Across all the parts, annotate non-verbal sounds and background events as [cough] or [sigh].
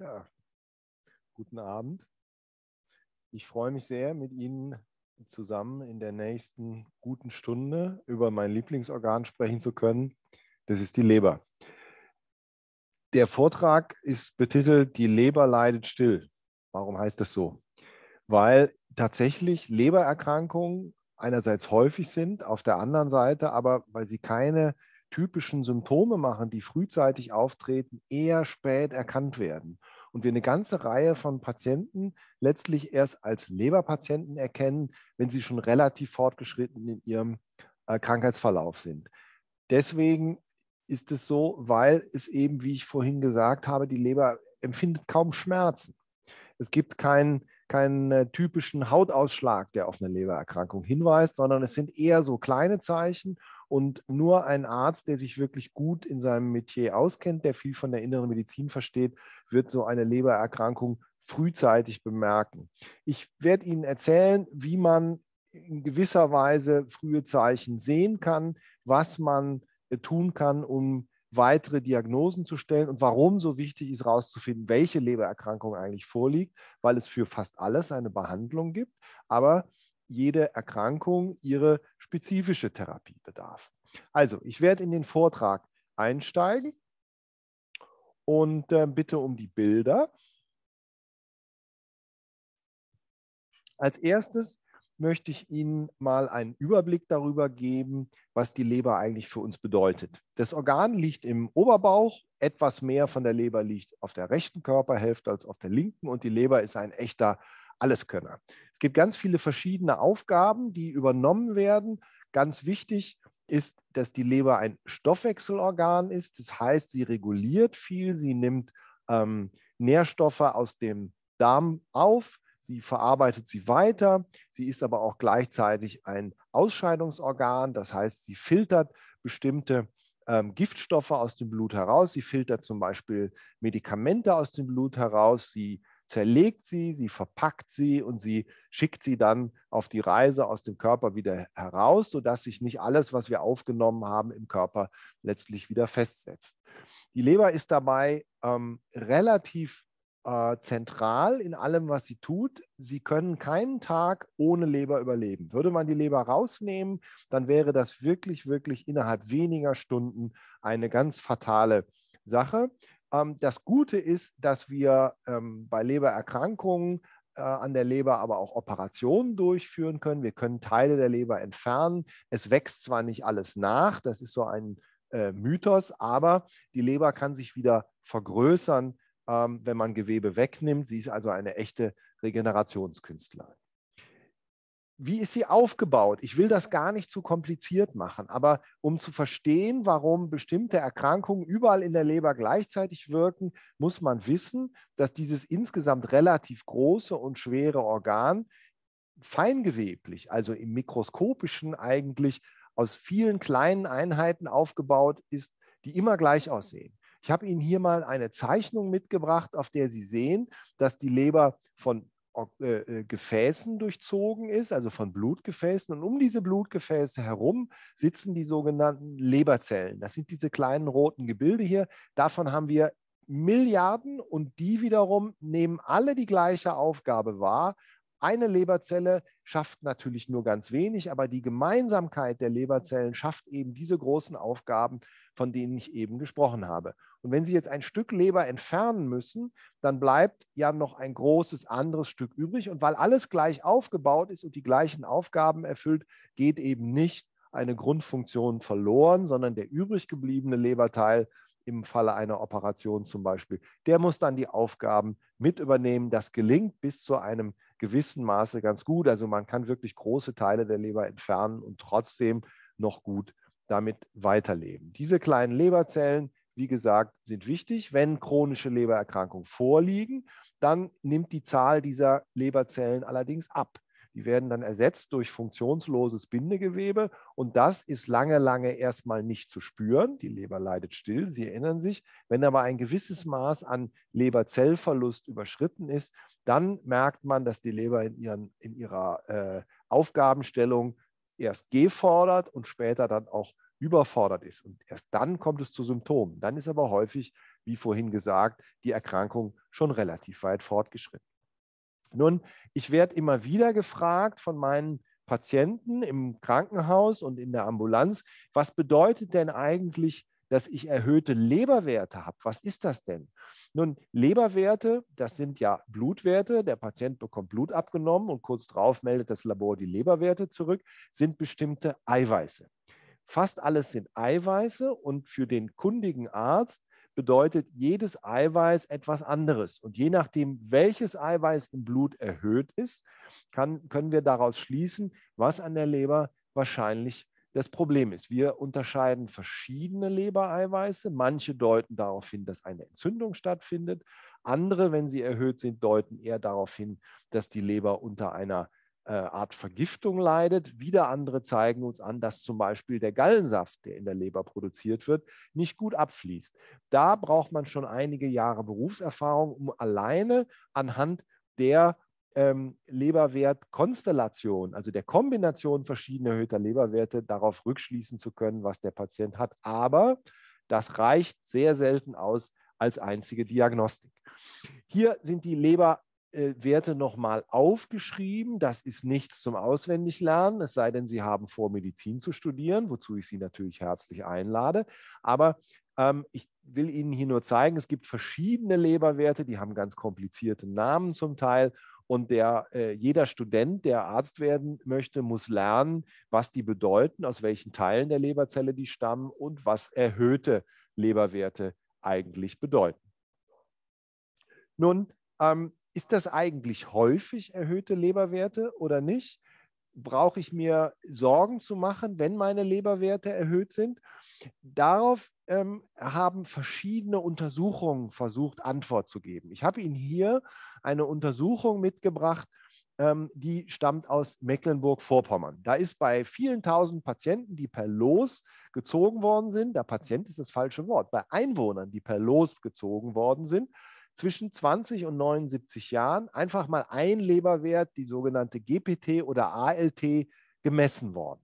Ja, guten Abend. Ich freue mich sehr, mit Ihnen zusammen in der nächsten guten Stunde über mein Lieblingsorgan sprechen zu können. Das ist die Leber. Der Vortrag ist betitelt Die Leber leidet still. Warum heißt das so? Weil tatsächlich Lebererkrankungen einerseits häufig sind, auf der anderen Seite aber, weil sie keine typischen Symptome machen, die frühzeitig auftreten, eher spät erkannt werden. Und wir eine ganze Reihe von Patienten letztlich erst als Leberpatienten erkennen, wenn sie schon relativ fortgeschritten in ihrem äh, Krankheitsverlauf sind. Deswegen ist es so, weil es eben, wie ich vorhin gesagt habe, die Leber empfindet kaum Schmerzen. Es gibt keinen, keinen äh, typischen Hautausschlag, der auf eine Lebererkrankung hinweist, sondern es sind eher so kleine Zeichen und nur ein Arzt, der sich wirklich gut in seinem Metier auskennt, der viel von der inneren Medizin versteht, wird so eine Lebererkrankung frühzeitig bemerken. Ich werde Ihnen erzählen, wie man in gewisser Weise frühe Zeichen sehen kann, was man äh, tun kann, um weitere Diagnosen zu stellen und warum so wichtig ist, herauszufinden, welche Lebererkrankung eigentlich vorliegt, weil es für fast alles eine Behandlung gibt. Aber jede Erkrankung ihre spezifische Therapie bedarf. Also, ich werde in den Vortrag einsteigen und äh, bitte um die Bilder. Als erstes möchte ich Ihnen mal einen Überblick darüber geben, was die Leber eigentlich für uns bedeutet. Das Organ liegt im Oberbauch, etwas mehr von der Leber liegt auf der rechten Körperhälfte als auf der linken und die Leber ist ein echter Alleskönner. Es gibt ganz viele verschiedene Aufgaben, die übernommen werden. Ganz wichtig ist, dass die Leber ein Stoffwechselorgan ist. Das heißt, sie reguliert viel, sie nimmt ähm, Nährstoffe aus dem Darm auf, sie verarbeitet sie weiter, sie ist aber auch gleichzeitig ein Ausscheidungsorgan, das heißt, sie filtert bestimmte ähm, Giftstoffe aus dem Blut heraus, sie filtert zum Beispiel Medikamente aus dem Blut heraus, sie zerlegt sie, sie verpackt sie und sie schickt sie dann auf die Reise aus dem Körper wieder heraus, sodass sich nicht alles, was wir aufgenommen haben, im Körper letztlich wieder festsetzt. Die Leber ist dabei ähm, relativ äh, zentral in allem, was sie tut. Sie können keinen Tag ohne Leber überleben. Würde man die Leber rausnehmen, dann wäre das wirklich, wirklich innerhalb weniger Stunden eine ganz fatale Sache. Ähm, das Gute ist, dass wir ähm, bei Lebererkrankungen äh, an der Leber aber auch Operationen durchführen können. Wir können Teile der Leber entfernen. Es wächst zwar nicht alles nach, das ist so ein äh, Mythos, aber die Leber kann sich wieder vergrößern, ähm, wenn man Gewebe wegnimmt. Sie ist also eine echte Regenerationskünstlerin wie ist sie aufgebaut? Ich will das gar nicht zu kompliziert machen, aber um zu verstehen, warum bestimmte Erkrankungen überall in der Leber gleichzeitig wirken, muss man wissen, dass dieses insgesamt relativ große und schwere Organ feingeweblich, also im mikroskopischen eigentlich aus vielen kleinen Einheiten aufgebaut ist, die immer gleich aussehen. Ich habe Ihnen hier mal eine Zeichnung mitgebracht, auf der Sie sehen, dass die Leber von äh, äh, Gefäßen durchzogen ist, also von Blutgefäßen. Und um diese Blutgefäße herum sitzen die sogenannten Leberzellen. Das sind diese kleinen roten Gebilde hier. Davon haben wir Milliarden und die wiederum nehmen alle die gleiche Aufgabe wahr. Eine Leberzelle schafft natürlich nur ganz wenig, aber die Gemeinsamkeit der Leberzellen schafft eben diese großen Aufgaben, von denen ich eben gesprochen habe. Und wenn Sie jetzt ein Stück Leber entfernen müssen, dann bleibt ja noch ein großes anderes Stück übrig. Und weil alles gleich aufgebaut ist und die gleichen Aufgaben erfüllt, geht eben nicht eine Grundfunktion verloren, sondern der übrig gebliebene Leberteil im Falle einer Operation zum Beispiel, der muss dann die Aufgaben mit übernehmen. Das gelingt bis zu einem gewissen Maße ganz gut. Also man kann wirklich große Teile der Leber entfernen und trotzdem noch gut damit weiterleben. Diese kleinen Leberzellen, wie gesagt, sind wichtig. Wenn chronische Lebererkrankungen vorliegen, dann nimmt die Zahl dieser Leberzellen allerdings ab. Die werden dann ersetzt durch funktionsloses Bindegewebe und das ist lange, lange erstmal nicht zu spüren. Die Leber leidet still, Sie erinnern sich. Wenn aber ein gewisses Maß an Leberzellverlust überschritten ist, dann merkt man, dass die Leber in, ihren, in ihrer äh, Aufgabenstellung erst G fordert und später dann auch überfordert ist. Und erst dann kommt es zu Symptomen. Dann ist aber häufig, wie vorhin gesagt, die Erkrankung schon relativ weit fortgeschritten. Nun, ich werde immer wieder gefragt von meinen Patienten im Krankenhaus und in der Ambulanz, was bedeutet denn eigentlich, dass ich erhöhte Leberwerte habe? Was ist das denn? Nun, Leberwerte, das sind ja Blutwerte. Der Patient bekommt Blut abgenommen und kurz darauf meldet das Labor die Leberwerte zurück, sind bestimmte Eiweiße. Fast alles sind Eiweiße und für den kundigen Arzt bedeutet jedes Eiweiß etwas anderes. Und je nachdem, welches Eiweiß im Blut erhöht ist, kann, können wir daraus schließen, was an der Leber wahrscheinlich das Problem ist. Wir unterscheiden verschiedene Lebereiweiße. Manche deuten darauf hin, dass eine Entzündung stattfindet. Andere, wenn sie erhöht sind, deuten eher darauf hin, dass die Leber unter einer äh, Art Vergiftung leidet. Wieder andere zeigen uns an, dass zum Beispiel der Gallensaft, der in der Leber produziert wird, nicht gut abfließt. Da braucht man schon einige Jahre Berufserfahrung, um alleine anhand der ähm, Leberwertkonstellation, also der Kombination verschiedener erhöhter Leberwerte, darauf rückschließen zu können, was der Patient hat. Aber das reicht sehr selten aus als einzige Diagnostik. Hier sind die Leber äh, Werte nochmal aufgeschrieben. Das ist nichts zum Auswendiglernen, es sei denn, Sie haben vor, Medizin zu studieren, wozu ich Sie natürlich herzlich einlade. Aber ähm, ich will Ihnen hier nur zeigen, es gibt verschiedene Leberwerte, die haben ganz komplizierte Namen zum Teil. Und der, äh, jeder Student, der Arzt werden möchte, muss lernen, was die bedeuten, aus welchen Teilen der Leberzelle die stammen und was erhöhte Leberwerte eigentlich bedeuten. Nun, ähm, ist das eigentlich häufig erhöhte Leberwerte oder nicht? Brauche ich mir Sorgen zu machen, wenn meine Leberwerte erhöht sind? Darauf ähm, haben verschiedene Untersuchungen versucht, Antwort zu geben. Ich habe Ihnen hier eine Untersuchung mitgebracht, ähm, die stammt aus Mecklenburg-Vorpommern. Da ist bei vielen tausend Patienten, die per Los gezogen worden sind, der Patient ist das falsche Wort, bei Einwohnern, die per Los gezogen worden sind, zwischen 20 und 79 Jahren einfach mal ein Leberwert, die sogenannte GPT oder ALT, gemessen worden.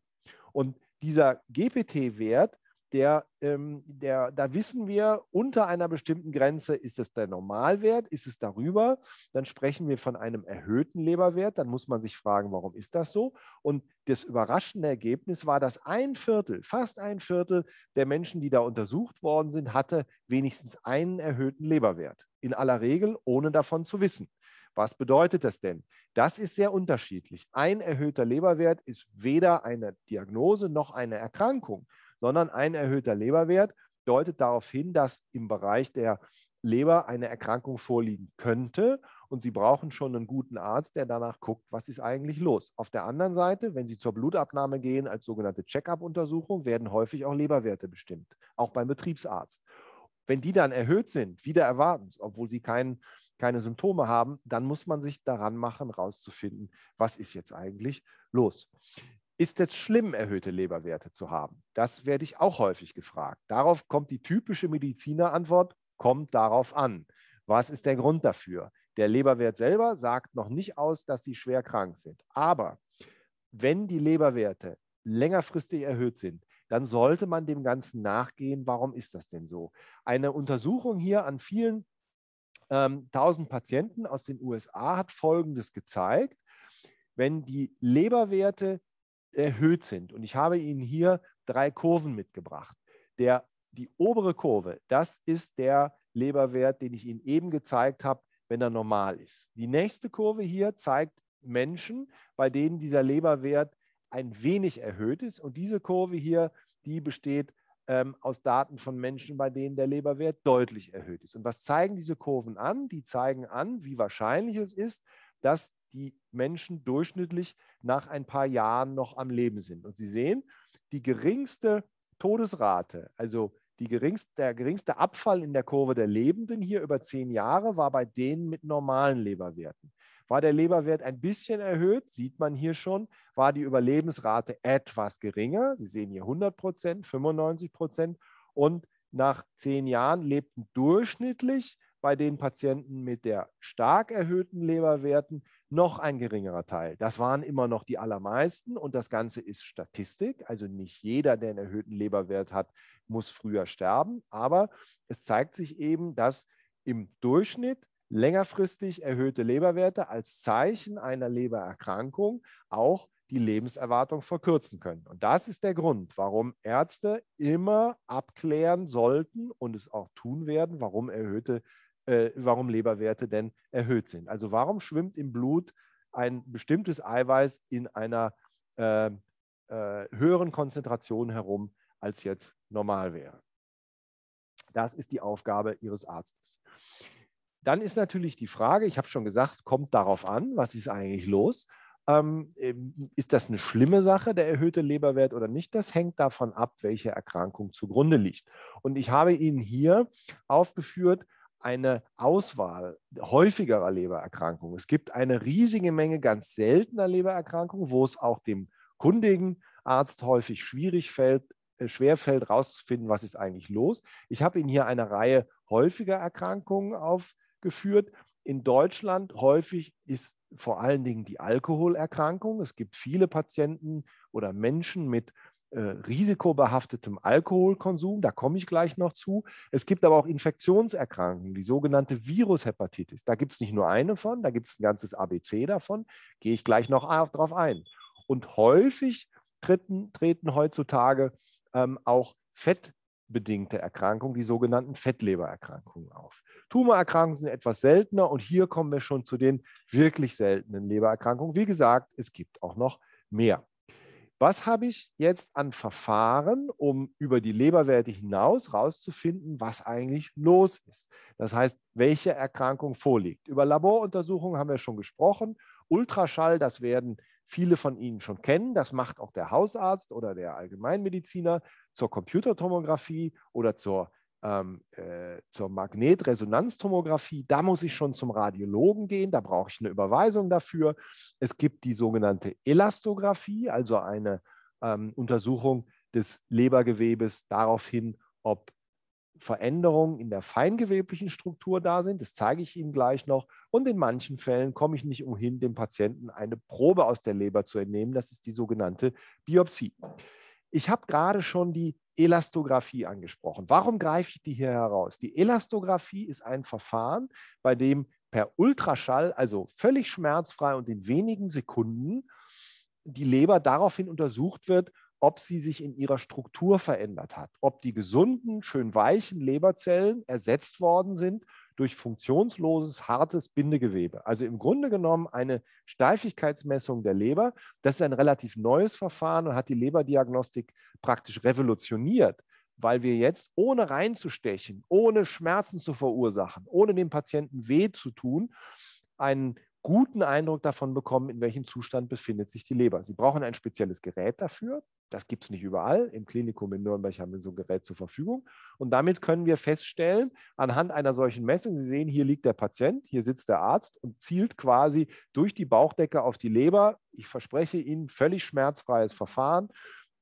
Und dieser GPT-Wert, der, ähm, der, da wissen wir, unter einer bestimmten Grenze ist es der Normalwert, ist es darüber, dann sprechen wir von einem erhöhten Leberwert, dann muss man sich fragen, warum ist das so? Und das überraschende Ergebnis war, dass ein Viertel, fast ein Viertel der Menschen, die da untersucht worden sind, hatte wenigstens einen erhöhten Leberwert in aller Regel, ohne davon zu wissen. Was bedeutet das denn? Das ist sehr unterschiedlich. Ein erhöhter Leberwert ist weder eine Diagnose noch eine Erkrankung, sondern ein erhöhter Leberwert deutet darauf hin, dass im Bereich der Leber eine Erkrankung vorliegen könnte und Sie brauchen schon einen guten Arzt, der danach guckt, was ist eigentlich los. Auf der anderen Seite, wenn Sie zur Blutabnahme gehen, als sogenannte Check-up-Untersuchung, werden häufig auch Leberwerte bestimmt, auch beim Betriebsarzt. Wenn die dann erhöht sind, wieder erwartens, obwohl sie kein, keine Symptome haben, dann muss man sich daran machen, rauszufinden, was ist jetzt eigentlich los. Ist es schlimm, erhöhte Leberwerte zu haben? Das werde ich auch häufig gefragt. Darauf kommt die typische Medizinerantwort, kommt darauf an. Was ist der Grund dafür? Der Leberwert selber sagt noch nicht aus, dass sie schwer krank sind. Aber wenn die Leberwerte längerfristig erhöht sind, dann sollte man dem Ganzen nachgehen, warum ist das denn so? Eine Untersuchung hier an vielen ähm, Patienten aus den USA hat Folgendes gezeigt. Wenn die Leberwerte erhöht sind, und ich habe Ihnen hier drei Kurven mitgebracht, der, die obere Kurve, das ist der Leberwert, den ich Ihnen eben gezeigt habe, wenn er normal ist. Die nächste Kurve hier zeigt Menschen, bei denen dieser Leberwert ein wenig erhöht ist. Und diese Kurve hier, die besteht ähm, aus Daten von Menschen, bei denen der Leberwert deutlich erhöht ist. Und was zeigen diese Kurven an? Die zeigen an, wie wahrscheinlich es ist, dass die Menschen durchschnittlich nach ein paar Jahren noch am Leben sind. Und Sie sehen, die geringste Todesrate, also geringste, der geringste Abfall in der Kurve der Lebenden hier über zehn Jahre war bei denen mit normalen Leberwerten. War der Leberwert ein bisschen erhöht, sieht man hier schon, war die Überlebensrate etwas geringer. Sie sehen hier 100 Prozent, 95 Prozent. Und nach zehn Jahren lebten durchschnittlich bei den Patienten mit der stark erhöhten Leberwerten noch ein geringerer Teil. Das waren immer noch die allermeisten und das Ganze ist Statistik. Also nicht jeder, der einen erhöhten Leberwert hat, muss früher sterben. Aber es zeigt sich eben, dass im Durchschnitt längerfristig erhöhte Leberwerte als Zeichen einer Lebererkrankung auch die Lebenserwartung verkürzen können. Und das ist der Grund, warum Ärzte immer abklären sollten und es auch tun werden, warum erhöhte, äh, warum Leberwerte denn erhöht sind. Also warum schwimmt im Blut ein bestimmtes Eiweiß in einer äh, äh, höheren Konzentration herum, als jetzt normal wäre. Das ist die Aufgabe Ihres Arztes. Dann ist natürlich die Frage, ich habe schon gesagt, kommt darauf an, was ist eigentlich los? Ähm, ähm, ist das eine schlimme Sache, der erhöhte Leberwert oder nicht? Das hängt davon ab, welche Erkrankung zugrunde liegt. Und ich habe Ihnen hier aufgeführt, eine Auswahl häufigerer Lebererkrankungen. Es gibt eine riesige Menge ganz seltener Lebererkrankungen, wo es auch dem kundigen Arzt häufig schwierig fällt, äh, schwerfällt, herauszufinden, was ist eigentlich los. Ich habe Ihnen hier eine Reihe häufiger Erkrankungen auf, geführt. In Deutschland häufig ist vor allen Dingen die Alkoholerkrankung. Es gibt viele Patienten oder Menschen mit äh, risikobehaftetem Alkoholkonsum, da komme ich gleich noch zu. Es gibt aber auch Infektionserkrankungen, die sogenannte Virushepatitis. Da gibt es nicht nur eine von, da gibt es ein ganzes ABC davon, gehe ich gleich noch darauf ein. Und häufig treten, treten heutzutage ähm, auch Fett bedingte Erkrankungen, die sogenannten Fettlebererkrankungen auf. Tumorerkrankungen sind etwas seltener und hier kommen wir schon zu den wirklich seltenen Lebererkrankungen. Wie gesagt, es gibt auch noch mehr. Was habe ich jetzt an Verfahren, um über die Leberwerte hinaus herauszufinden, was eigentlich los ist? Das heißt, welche Erkrankung vorliegt. Über Laboruntersuchungen haben wir schon gesprochen. Ultraschall, das werden viele von Ihnen schon kennen. Das macht auch der Hausarzt oder der Allgemeinmediziner zur Computertomographie oder zur, ähm, äh, zur Magnetresonanztomographie, da muss ich schon zum Radiologen gehen, da brauche ich eine Überweisung dafür. Es gibt die sogenannte Elastographie, also eine ähm, Untersuchung des Lebergewebes daraufhin, ob Veränderungen in der feingeweblichen Struktur da sind. Das zeige ich Ihnen gleich noch. Und in manchen Fällen komme ich nicht umhin, dem Patienten eine Probe aus der Leber zu entnehmen. Das ist die sogenannte Biopsie. Ich habe gerade schon die Elastographie angesprochen. Warum greife ich die hier heraus? Die Elastographie ist ein Verfahren, bei dem per Ultraschall, also völlig schmerzfrei und in wenigen Sekunden, die Leber daraufhin untersucht wird, ob sie sich in ihrer Struktur verändert hat, ob die gesunden, schön weichen Leberzellen ersetzt worden sind durch funktionsloses, hartes Bindegewebe. Also im Grunde genommen eine Steifigkeitsmessung der Leber. Das ist ein relativ neues Verfahren und hat die Leberdiagnostik praktisch revolutioniert weil wir jetzt ohne reinzustechen, ohne Schmerzen zu verursachen, ohne dem Patienten weh zu tun, einen guten Eindruck davon bekommen, in welchem Zustand befindet sich die Leber. Sie brauchen ein spezielles Gerät dafür. Das gibt es nicht überall. Im Klinikum in Nürnberg haben wir so ein Gerät zur Verfügung. Und damit können wir feststellen, anhand einer solchen Messung, Sie sehen, hier liegt der Patient, hier sitzt der Arzt und zielt quasi durch die Bauchdecke auf die Leber. Ich verspreche Ihnen, völlig schmerzfreies Verfahren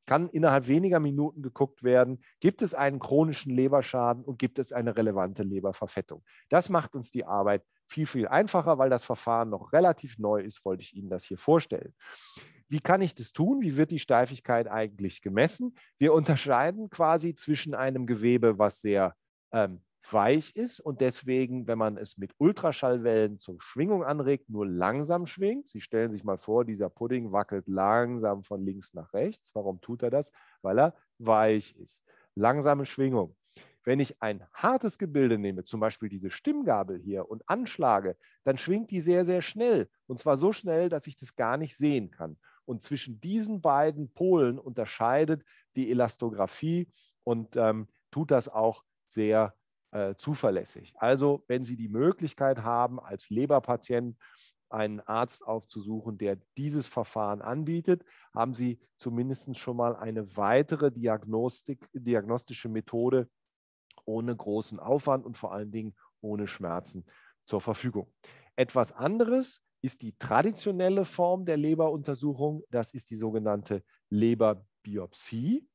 kann innerhalb weniger Minuten geguckt werden, gibt es einen chronischen Leberschaden und gibt es eine relevante Leberverfettung. Das macht uns die Arbeit viel, viel einfacher, weil das Verfahren noch relativ neu ist, wollte ich Ihnen das hier vorstellen. Wie kann ich das tun? Wie wird die Steifigkeit eigentlich gemessen? Wir unterscheiden quasi zwischen einem Gewebe, was sehr ähm, weich ist und deswegen, wenn man es mit Ultraschallwellen zur Schwingung anregt, nur langsam schwingt. Sie stellen sich mal vor, dieser Pudding wackelt langsam von links nach rechts. Warum tut er das? Weil er weich ist. Langsame Schwingung. Wenn ich ein hartes Gebilde nehme, zum Beispiel diese Stimmgabel hier und anschlage, dann schwingt die sehr, sehr schnell. Und zwar so schnell, dass ich das gar nicht sehen kann. Und zwischen diesen beiden Polen unterscheidet die Elastographie und ähm, tut das auch sehr gut. Äh, zuverlässig. Also wenn Sie die Möglichkeit haben, als Leberpatient einen Arzt aufzusuchen, der dieses Verfahren anbietet, haben Sie zumindest schon mal eine weitere Diagnostik, diagnostische Methode ohne großen Aufwand und vor allen Dingen ohne Schmerzen zur Verfügung. Etwas anderes ist die traditionelle Form der Leberuntersuchung, das ist die sogenannte Leberbiopsie.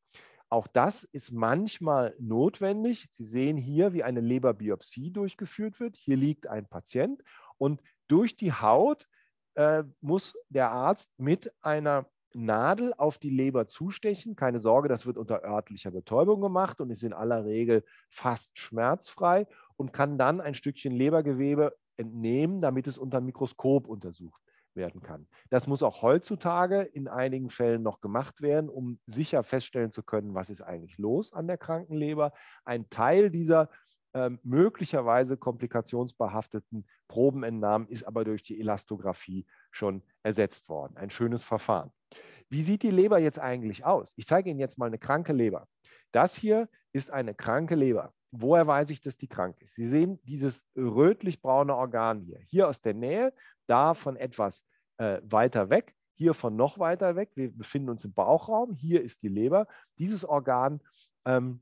Auch das ist manchmal notwendig. Sie sehen hier, wie eine Leberbiopsie durchgeführt wird. Hier liegt ein Patient und durch die Haut äh, muss der Arzt mit einer Nadel auf die Leber zustechen. Keine Sorge, das wird unter örtlicher Betäubung gemacht und ist in aller Regel fast schmerzfrei und kann dann ein Stückchen Lebergewebe entnehmen, damit es unter Mikroskop untersucht werden kann. Das muss auch heutzutage in einigen Fällen noch gemacht werden, um sicher feststellen zu können, was ist eigentlich los an der kranken Leber. Ein Teil dieser ähm, möglicherweise komplikationsbehafteten Probenentnahmen ist aber durch die Elastographie schon ersetzt worden. Ein schönes Verfahren. Wie sieht die Leber jetzt eigentlich aus? Ich zeige Ihnen jetzt mal eine kranke Leber. Das hier ist eine kranke Leber. Woher weiß ich, dass die krank ist? Sie sehen dieses rötlich-braune Organ hier. Hier aus der Nähe da von etwas äh, weiter weg, hier von noch weiter weg. Wir befinden uns im Bauchraum, hier ist die Leber. Dieses Organ ähm,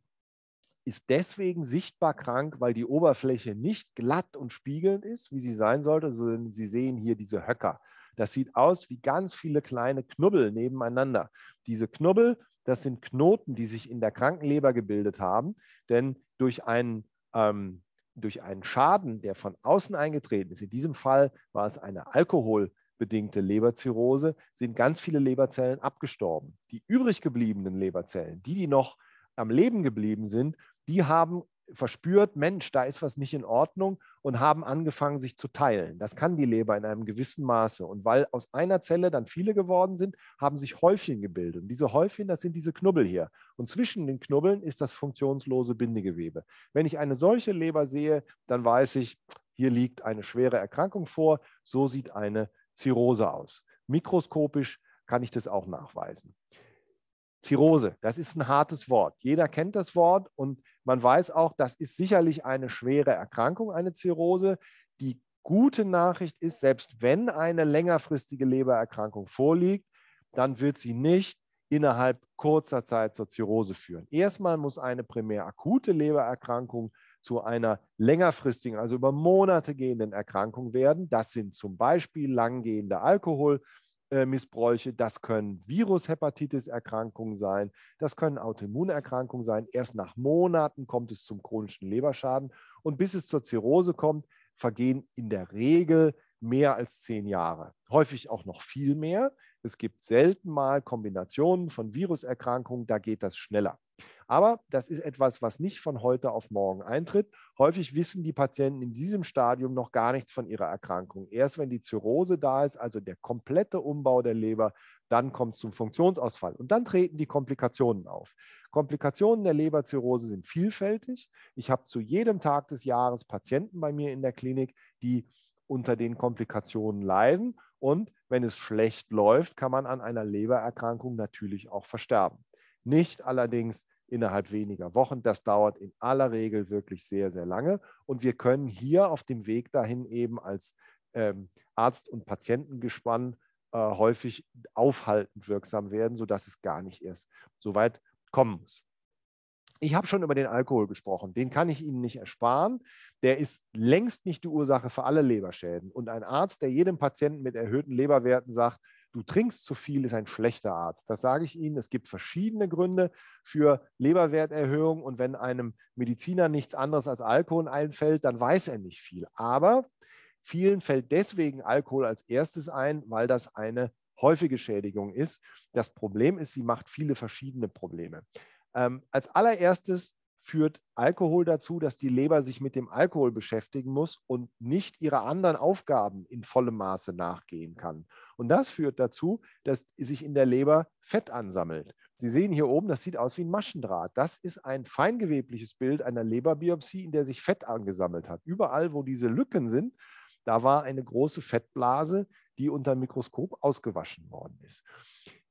ist deswegen sichtbar krank, weil die Oberfläche nicht glatt und spiegelnd ist, wie sie sein sollte, sondern Sie sehen hier diese Höcker. Das sieht aus wie ganz viele kleine Knubbel nebeneinander. Diese Knubbel, das sind Knoten, die sich in der kranken Leber gebildet haben, denn durch einen ähm, durch einen Schaden, der von außen eingetreten ist, in diesem Fall war es eine alkoholbedingte Leberzirrhose, sind ganz viele Leberzellen abgestorben. Die übrig gebliebenen Leberzellen, die, die noch am Leben geblieben sind, die haben verspürt, Mensch, da ist was nicht in Ordnung und haben angefangen, sich zu teilen. Das kann die Leber in einem gewissen Maße. Und weil aus einer Zelle dann viele geworden sind, haben sich Häufchen gebildet. Und diese Häufchen, das sind diese Knubbel hier. Und zwischen den Knubbeln ist das funktionslose Bindegewebe. Wenn ich eine solche Leber sehe, dann weiß ich, hier liegt eine schwere Erkrankung vor. So sieht eine Zirrhose aus. Mikroskopisch kann ich das auch nachweisen. Zirrhose, das ist ein hartes Wort. Jeder kennt das Wort und man weiß auch, das ist sicherlich eine schwere Erkrankung, eine Zirrhose. Die gute Nachricht ist, selbst wenn eine längerfristige Lebererkrankung vorliegt, dann wird sie nicht innerhalb kurzer Zeit zur Zirrhose führen. Erstmal muss eine primär akute Lebererkrankung zu einer längerfristigen, also über Monate gehenden Erkrankung werden. Das sind zum Beispiel langgehende Alkohol- äh, Missbräuche, das können Virus-Hepatitis-Erkrankungen sein, das können Autoimmunerkrankungen sein. Erst nach Monaten kommt es zum chronischen Leberschaden und bis es zur Zirrhose kommt, vergehen in der Regel mehr als zehn Jahre, häufig auch noch viel mehr. Es gibt selten mal Kombinationen von Viruserkrankungen, da geht das schneller. Aber das ist etwas, was nicht von heute auf morgen eintritt. Häufig wissen die Patienten in diesem Stadium noch gar nichts von ihrer Erkrankung. Erst wenn die Zirrhose da ist, also der komplette Umbau der Leber, dann kommt es zum Funktionsausfall und dann treten die Komplikationen auf. Komplikationen der Leberzirrhose sind vielfältig. Ich habe zu jedem Tag des Jahres Patienten bei mir in der Klinik, die unter den Komplikationen leiden und wenn es schlecht läuft, kann man an einer Lebererkrankung natürlich auch versterben. Nicht allerdings innerhalb weniger Wochen. Das dauert in aller Regel wirklich sehr, sehr lange. Und wir können hier auf dem Weg dahin eben als ähm, Arzt- und Patientengespann äh, häufig aufhaltend wirksam werden, sodass es gar nicht erst so weit kommen muss. Ich habe schon über den Alkohol gesprochen. Den kann ich Ihnen nicht ersparen der ist längst nicht die Ursache für alle Leberschäden. Und ein Arzt, der jedem Patienten mit erhöhten Leberwerten sagt, du trinkst zu viel, ist ein schlechter Arzt. Das sage ich Ihnen. Es gibt verschiedene Gründe für Leberwerterhöhung. Und wenn einem Mediziner nichts anderes als Alkohol einfällt, dann weiß er nicht viel. Aber vielen fällt deswegen Alkohol als erstes ein, weil das eine häufige Schädigung ist. Das Problem ist, sie macht viele verschiedene Probleme. Ähm, als allererstes führt Alkohol dazu, dass die Leber sich mit dem Alkohol beschäftigen muss und nicht ihre anderen Aufgaben in vollem Maße nachgehen kann. Und das führt dazu, dass sich in der Leber Fett ansammelt. Sie sehen hier oben, das sieht aus wie ein Maschendraht. Das ist ein feingewebliches Bild einer Leberbiopsie, in der sich Fett angesammelt hat. Überall, wo diese Lücken sind, da war eine große Fettblase, die unter dem Mikroskop ausgewaschen worden ist.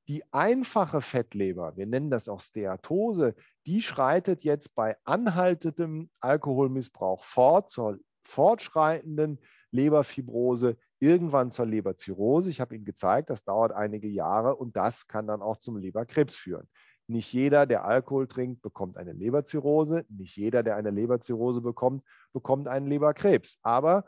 Die einfache Fettleber, wir nennen das auch Steatose, die schreitet jetzt bei anhaltendem Alkoholmissbrauch fort zur fortschreitenden Leberfibrose, irgendwann zur Leberzirrhose. Ich habe Ihnen gezeigt, das dauert einige Jahre und das kann dann auch zum Leberkrebs führen. Nicht jeder, der Alkohol trinkt, bekommt eine Leberzirrhose. Nicht jeder, der eine Leberzirrhose bekommt, bekommt einen Leberkrebs. Aber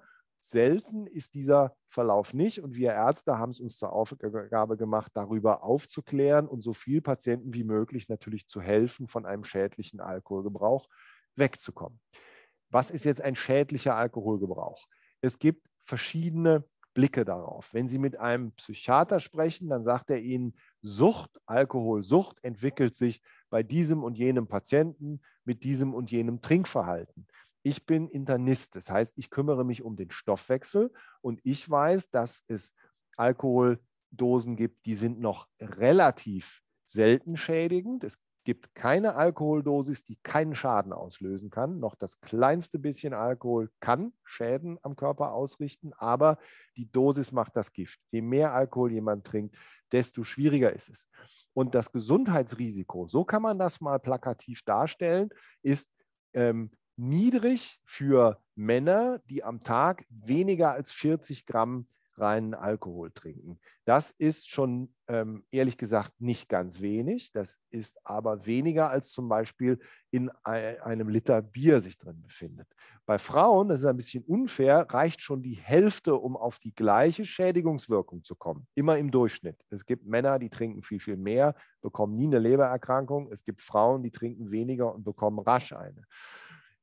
Selten ist dieser Verlauf nicht und wir Ärzte haben es uns zur Aufgabe gemacht, darüber aufzuklären und so viel Patienten wie möglich natürlich zu helfen, von einem schädlichen Alkoholgebrauch wegzukommen. Was ist jetzt ein schädlicher Alkoholgebrauch? Es gibt verschiedene Blicke darauf. Wenn Sie mit einem Psychiater sprechen, dann sagt er Ihnen, Sucht, Alkoholsucht entwickelt sich bei diesem und jenem Patienten mit diesem und jenem Trinkverhalten ich bin Internist, das heißt, ich kümmere mich um den Stoffwechsel und ich weiß, dass es Alkoholdosen gibt, die sind noch relativ selten schädigend. Es gibt keine Alkoholdosis, die keinen Schaden auslösen kann. Noch das kleinste bisschen Alkohol kann Schäden am Körper ausrichten, aber die Dosis macht das Gift. Je mehr Alkohol jemand trinkt, desto schwieriger ist es. Und das Gesundheitsrisiko, so kann man das mal plakativ darstellen, ist ähm, niedrig für Männer, die am Tag weniger als 40 Gramm reinen Alkohol trinken. Das ist schon ähm, ehrlich gesagt nicht ganz wenig. Das ist aber weniger als zum Beispiel in einem Liter Bier sich drin befindet. Bei Frauen, das ist ein bisschen unfair, reicht schon die Hälfte, um auf die gleiche Schädigungswirkung zu kommen. Immer im Durchschnitt. Es gibt Männer, die trinken viel, viel mehr, bekommen nie eine Lebererkrankung. Es gibt Frauen, die trinken weniger und bekommen rasch eine.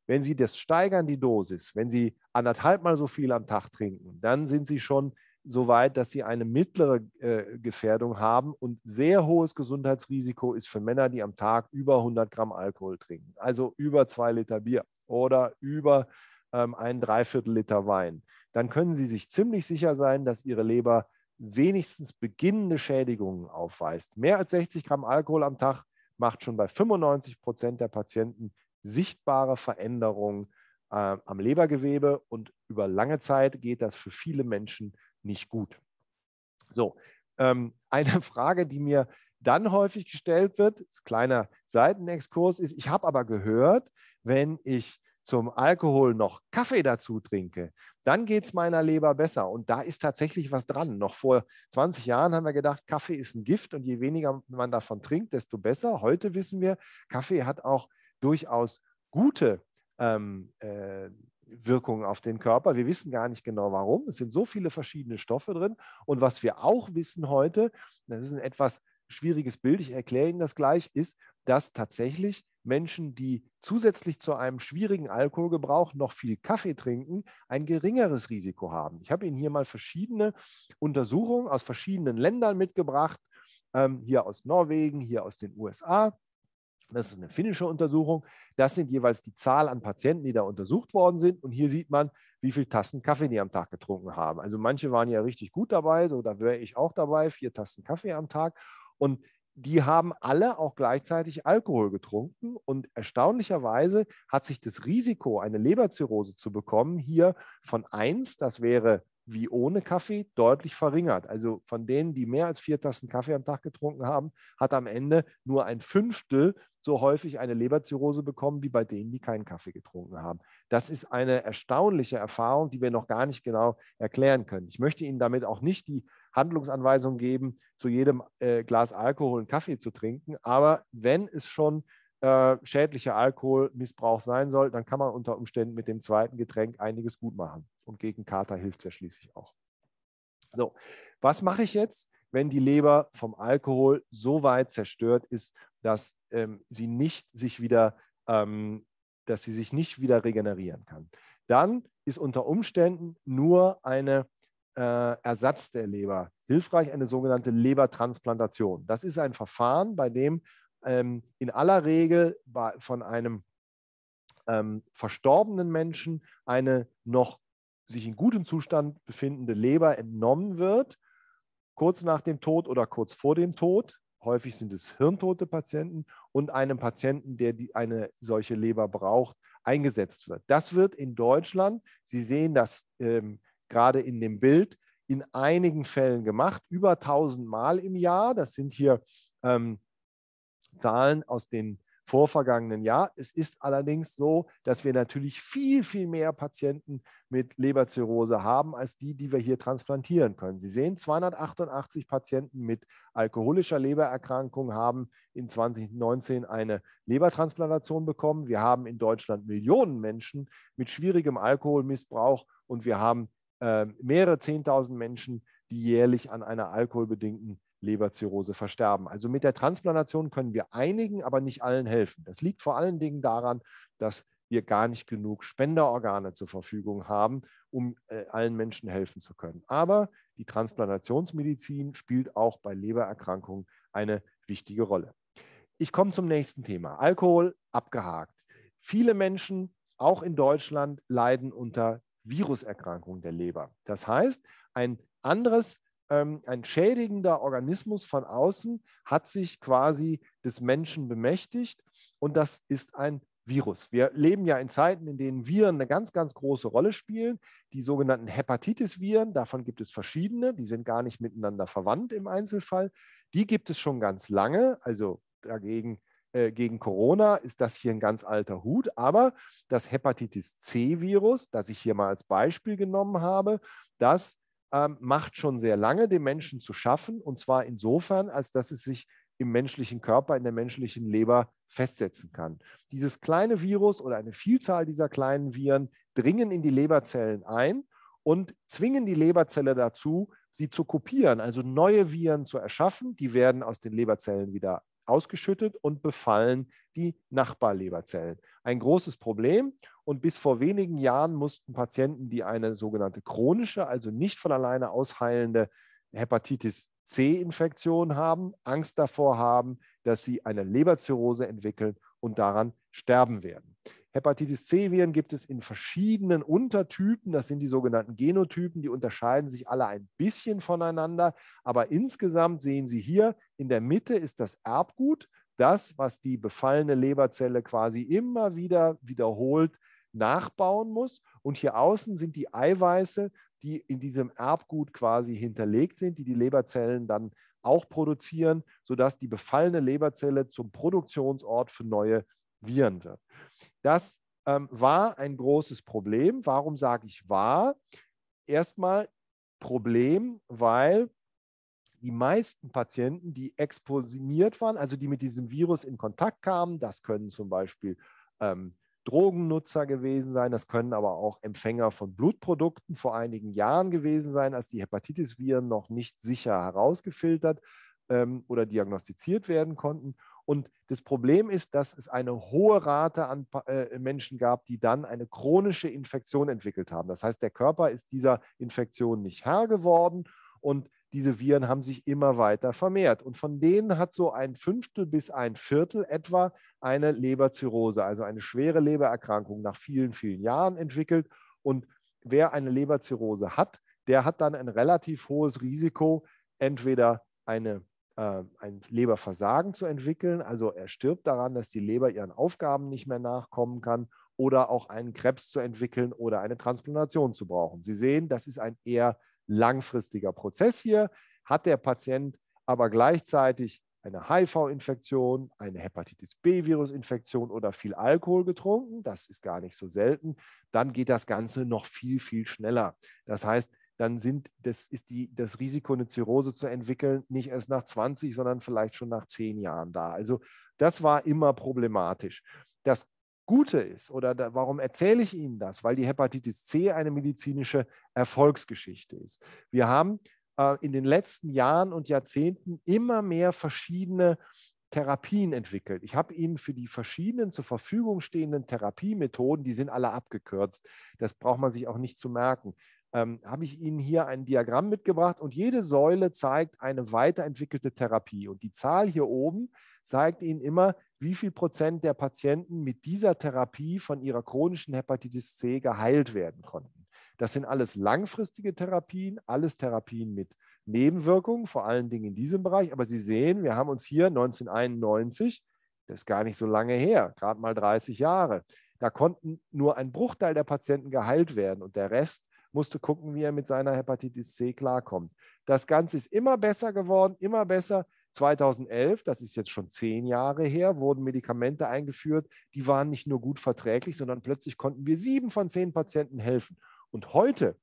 Wenn Sie das steigern, die Dosis, wenn Sie anderthalbmal so viel am Tag trinken, dann sind Sie schon so weit, dass Sie eine mittlere äh, Gefährdung haben und sehr hohes Gesundheitsrisiko ist für Männer, die am Tag über 100 Gramm Alkohol trinken, also über zwei Liter Bier oder über ähm, ein Dreiviertel Liter Wein. Dann können Sie sich ziemlich sicher sein, dass Ihre Leber wenigstens beginnende Schädigungen aufweist. Mehr als 60 Gramm Alkohol am Tag macht schon bei 95 Prozent der Patienten sichtbare Veränderung äh, am Lebergewebe und über lange Zeit geht das für viele Menschen nicht gut. So, ähm, [laughs] eine Frage, die mir dann häufig gestellt wird, kleiner Seitenexkurs, ist, ich habe aber gehört, wenn ich zum Alkohol noch Kaffee dazu trinke, dann geht es meiner Leber besser. Und da ist tatsächlich was dran. Noch vor 20 Jahren haben wir gedacht, Kaffee ist ein Gift und je weniger man davon trinkt, desto besser. Heute wissen wir, Kaffee hat auch durchaus gute ähm, äh, Wirkungen auf den Körper. Wir wissen gar nicht genau warum. Es sind so viele verschiedene Stoffe drin. Und was wir auch wissen heute, das ist ein etwas schwieriges Bild, ich erkläre Ihnen das gleich, ist, dass tatsächlich Menschen, die zusätzlich zu einem schwierigen Alkoholgebrauch noch viel Kaffee trinken, ein geringeres Risiko haben. Ich habe Ihnen hier mal verschiedene Untersuchungen aus verschiedenen Ländern mitgebracht, ähm, hier aus Norwegen, hier aus den USA. Das ist eine finnische Untersuchung. Das sind jeweils die Zahl an Patienten, die da untersucht worden sind. Und hier sieht man, wie viele Tassen Kaffee die am Tag getrunken haben. Also manche waren ja richtig gut dabei, so da wäre ich auch dabei, vier Tassen Kaffee am Tag. Und die haben alle auch gleichzeitig Alkohol getrunken. Und erstaunlicherweise hat sich das Risiko, eine Leberzirrhose zu bekommen, hier von 1, das wäre wie ohne Kaffee, deutlich verringert. Also von denen, die mehr als vier Tassen Kaffee am Tag getrunken haben, hat am Ende nur ein Fünftel so häufig eine Leberzirrhose bekommen wie bei denen, die keinen Kaffee getrunken haben. Das ist eine erstaunliche Erfahrung, die wir noch gar nicht genau erklären können. Ich möchte Ihnen damit auch nicht die Handlungsanweisung geben, zu jedem äh, Glas Alkohol einen Kaffee zu trinken, aber wenn es schon äh, schädlicher Alkoholmissbrauch sein soll, dann kann man unter Umständen mit dem zweiten Getränk einiges gut machen. Und gegen Kater hilft es ja schließlich auch. So, was mache ich jetzt, wenn die Leber vom Alkohol so weit zerstört ist, dass ähm, sie nicht sich wieder, ähm, dass sie sich nicht wieder regenerieren kann. Dann ist unter Umständen nur eine äh, Ersatz der Leber hilfreich, eine sogenannte Lebertransplantation. Das ist ein Verfahren, bei dem ähm, in aller Regel bei, von einem ähm, verstorbenen Menschen eine noch sich in gutem Zustand befindende Leber entnommen wird, kurz nach dem Tod oder kurz vor dem Tod häufig sind es hirntote Patienten und einem Patienten, der die, eine solche Leber braucht, eingesetzt wird. Das wird in Deutschland, Sie sehen das ähm, gerade in dem Bild, in einigen Fällen gemacht, über 1000 Mal im Jahr. Das sind hier ähm, Zahlen aus den vorvergangenen Jahr. Es ist allerdings so, dass wir natürlich viel, viel mehr Patienten mit Leberzirrhose haben, als die, die wir hier transplantieren können. Sie sehen, 288 Patienten mit alkoholischer Lebererkrankung haben in 2019 eine Lebertransplantation bekommen. Wir haben in Deutschland Millionen Menschen mit schwierigem Alkoholmissbrauch und wir haben äh, mehrere 10.000 Menschen, die jährlich an einer alkoholbedingten Leberzirrhose versterben. Also mit der Transplantation können wir einigen, aber nicht allen helfen. Das liegt vor allen Dingen daran, dass wir gar nicht genug Spenderorgane zur Verfügung haben, um äh, allen Menschen helfen zu können. Aber die Transplantationsmedizin spielt auch bei Lebererkrankungen eine wichtige Rolle. Ich komme zum nächsten Thema. Alkohol abgehakt. Viele Menschen, auch in Deutschland, leiden unter Viruserkrankungen der Leber. Das heißt, ein anderes ähm, ein schädigender Organismus von außen hat sich quasi des Menschen bemächtigt und das ist ein Virus. Wir leben ja in Zeiten, in denen Viren eine ganz, ganz große Rolle spielen. Die sogenannten Hepatitis-Viren, davon gibt es verschiedene, die sind gar nicht miteinander verwandt im Einzelfall. Die gibt es schon ganz lange, also dagegen äh, gegen Corona ist das hier ein ganz alter Hut, aber das Hepatitis C-Virus, das ich hier mal als Beispiel genommen habe, das ähm, macht schon sehr lange den Menschen zu schaffen, und zwar insofern, als dass es sich im menschlichen Körper, in der menschlichen Leber festsetzen kann. Dieses kleine Virus oder eine Vielzahl dieser kleinen Viren dringen in die Leberzellen ein und zwingen die Leberzelle dazu, sie zu kopieren, also neue Viren zu erschaffen. Die werden aus den Leberzellen wieder ausgeschüttet und befallen die Nachbarleberzellen. Ein großes Problem. Und bis vor wenigen Jahren mussten Patienten, die eine sogenannte chronische, also nicht von alleine ausheilende Hepatitis C-Infektion haben, Angst davor haben, dass sie eine Leberzirrhose entwickeln und daran sterben werden. Hepatitis C-Viren gibt es in verschiedenen Untertypen. Das sind die sogenannten Genotypen. Die unterscheiden sich alle ein bisschen voneinander. Aber insgesamt sehen Sie hier, in der Mitte ist das Erbgut, das, was die befallene Leberzelle quasi immer wieder wiederholt nachbauen muss. Und hier außen sind die Eiweiße, die in diesem Erbgut quasi hinterlegt sind, die die Leberzellen dann auch produzieren, sodass die befallene Leberzelle zum Produktionsort für neue Viren wird. Das ähm, war ein großes Problem. Warum sage ich war? Erstmal Problem, weil die meisten Patienten, die exponiert waren, also die mit diesem Virus in Kontakt kamen, das können zum Beispiel ähm, Drogennutzer gewesen sein, das können aber auch Empfänger von Blutprodukten vor einigen Jahren gewesen sein, als die Hepatitis-Viren noch nicht sicher herausgefiltert ähm, oder diagnostiziert werden konnten. Und das Problem ist, dass es eine hohe Rate an äh, Menschen gab, die dann eine chronische Infektion entwickelt haben. Das heißt, der Körper ist dieser Infektion nicht Herr geworden und diese Viren haben sich immer weiter vermehrt. Und von denen hat so ein Fünftel bis ein Viertel etwa eine Leberzirrhose, also eine schwere Lebererkrankung nach vielen, vielen Jahren entwickelt. Und wer eine Leberzirrhose hat, der hat dann ein relativ hohes Risiko, entweder eine, äh, ein Leberversagen zu entwickeln, also er stirbt daran, dass die Leber ihren Aufgaben nicht mehr nachkommen kann, oder auch einen Krebs zu entwickeln oder eine Transplantation zu brauchen. Sie sehen, das ist ein eher langfristiger Prozess hier. Hat der Patient aber gleichzeitig eine HIV-Infektion, eine Hepatitis B-Virus-Infektion oder viel Alkohol getrunken, das ist gar nicht so selten, dann geht das Ganze noch viel, viel schneller. Das heißt, dann sind, das ist die, das Risiko, eine Zirrhose zu entwickeln, nicht erst nach 20, sondern vielleicht schon nach 10 Jahren da. Also das war immer problematisch. Das Gute ist, oder da, warum erzähle ich Ihnen das? Weil die Hepatitis C eine medizinische Erfolgsgeschichte ist. Wir haben äh, in den letzten Jahren und Jahrzehnten immer mehr verschiedene Therapien entwickelt. Ich habe Ihnen für die verschiedenen zur Verfügung stehenden Therapiemethoden, die sind alle abgekürzt, das braucht man sich auch nicht zu merken, ähm, habe ich Ihnen hier ein Diagramm mitgebracht und jede Säule zeigt eine weiterentwickelte Therapie. Und die Zahl hier oben zeigt Ihnen immer, wie viel Prozent der Patienten mit dieser Therapie von ihrer chronischen Hepatitis C geheilt werden konnten. Das sind alles langfristige Therapien, alles Therapien mit Nebenwirkungen, vor allen Dingen in diesem Bereich. Aber Sie sehen, wir haben uns hier 1991, das ist gar nicht so lange her, gerade mal 30 Jahre, da konnten nur ein Bruchteil der Patienten geheilt werden und der Rest musste gucken, wie er mit seiner Hepatitis C klarkommt. Das Ganze ist immer besser geworden, immer besser. 2011, das ist jetzt schon zehn Jahre her, wurden Medikamente eingeführt, die waren nicht nur gut verträglich, sondern plötzlich konnten wir sieben von zehn Patienten helfen. Und heute,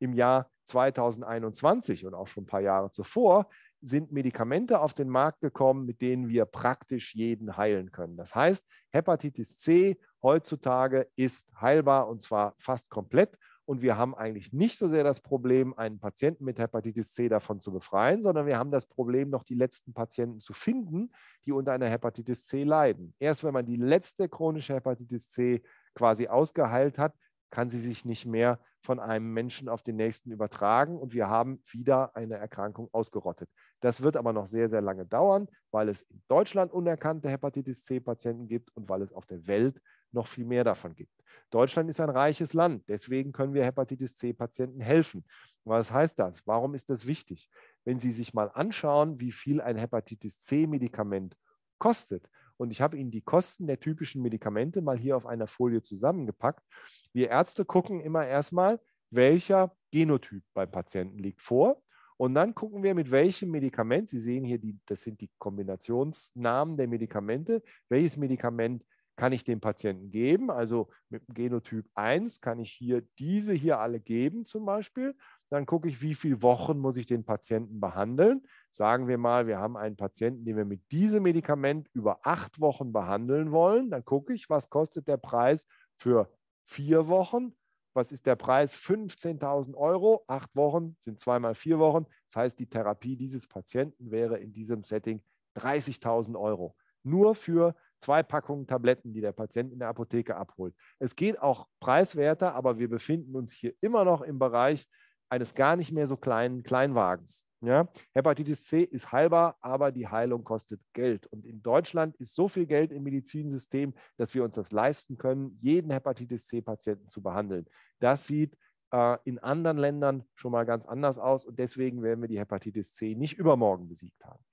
im Jahr 2021 und auch schon ein paar Jahre zuvor, sind Medikamente auf den Markt gekommen, mit denen wir praktisch jeden heilen können. Das heißt, Hepatitis C heutzutage ist heilbar und zwar fast komplett. Und wir haben eigentlich nicht so sehr das Problem, einen Patienten mit Hepatitis C davon zu befreien, sondern wir haben das Problem, noch die letzten Patienten zu finden, die unter einer Hepatitis C leiden. Erst wenn man die letzte chronische Hepatitis C quasi ausgeheilt hat, kann sie sich nicht mehr von einem Menschen auf den nächsten übertragen und wir haben wieder eine Erkrankung ausgerottet. Das wird aber noch sehr, sehr lange dauern, weil es in Deutschland unerkannte Hepatitis C-Patienten gibt und weil es auf der Welt noch viel mehr davon gibt. Deutschland ist ein reiches Land, deswegen können wir Hepatitis C-Patienten helfen. Was heißt das? Warum ist das wichtig? Wenn Sie sich mal anschauen, wie viel ein Hepatitis C-Medikament kostet, und ich habe Ihnen die Kosten der typischen Medikamente mal hier auf einer Folie zusammengepackt. Wir Ärzte gucken immer erstmal, welcher Genotyp beim Patienten liegt vor. Und dann gucken wir, mit welchem Medikament, Sie sehen hier, die, das sind die Kombinationsnamen der Medikamente, welches Medikament kann ich dem Patienten geben. Also mit Genotyp 1 kann ich hier diese hier alle geben zum Beispiel. Dann gucke ich, wie viele Wochen muss ich den Patienten behandeln. Sagen wir mal, wir haben einen Patienten, den wir mit diesem Medikament über acht Wochen behandeln wollen. Dann gucke ich, was kostet der Preis für vier Wochen, was ist der Preis? 15.000 Euro, acht Wochen sind zweimal vier Wochen. Das heißt, die Therapie dieses Patienten wäre in diesem Setting 30.000 Euro. Nur für zwei Packungen Tabletten, die der Patient in der Apotheke abholt. Es geht auch preiswerter, aber wir befinden uns hier immer noch im Bereich eines gar nicht mehr so kleinen Kleinwagens. Ja? Hepatitis C ist heilbar, aber die Heilung kostet Geld. Und in Deutschland ist so viel Geld im Medizinsystem, dass wir uns das leisten können, jeden Hepatitis C-Patienten zu behandeln. Das sieht äh, in anderen Ländern schon mal ganz anders aus. Und deswegen werden wir die Hepatitis C nicht übermorgen besiegt haben.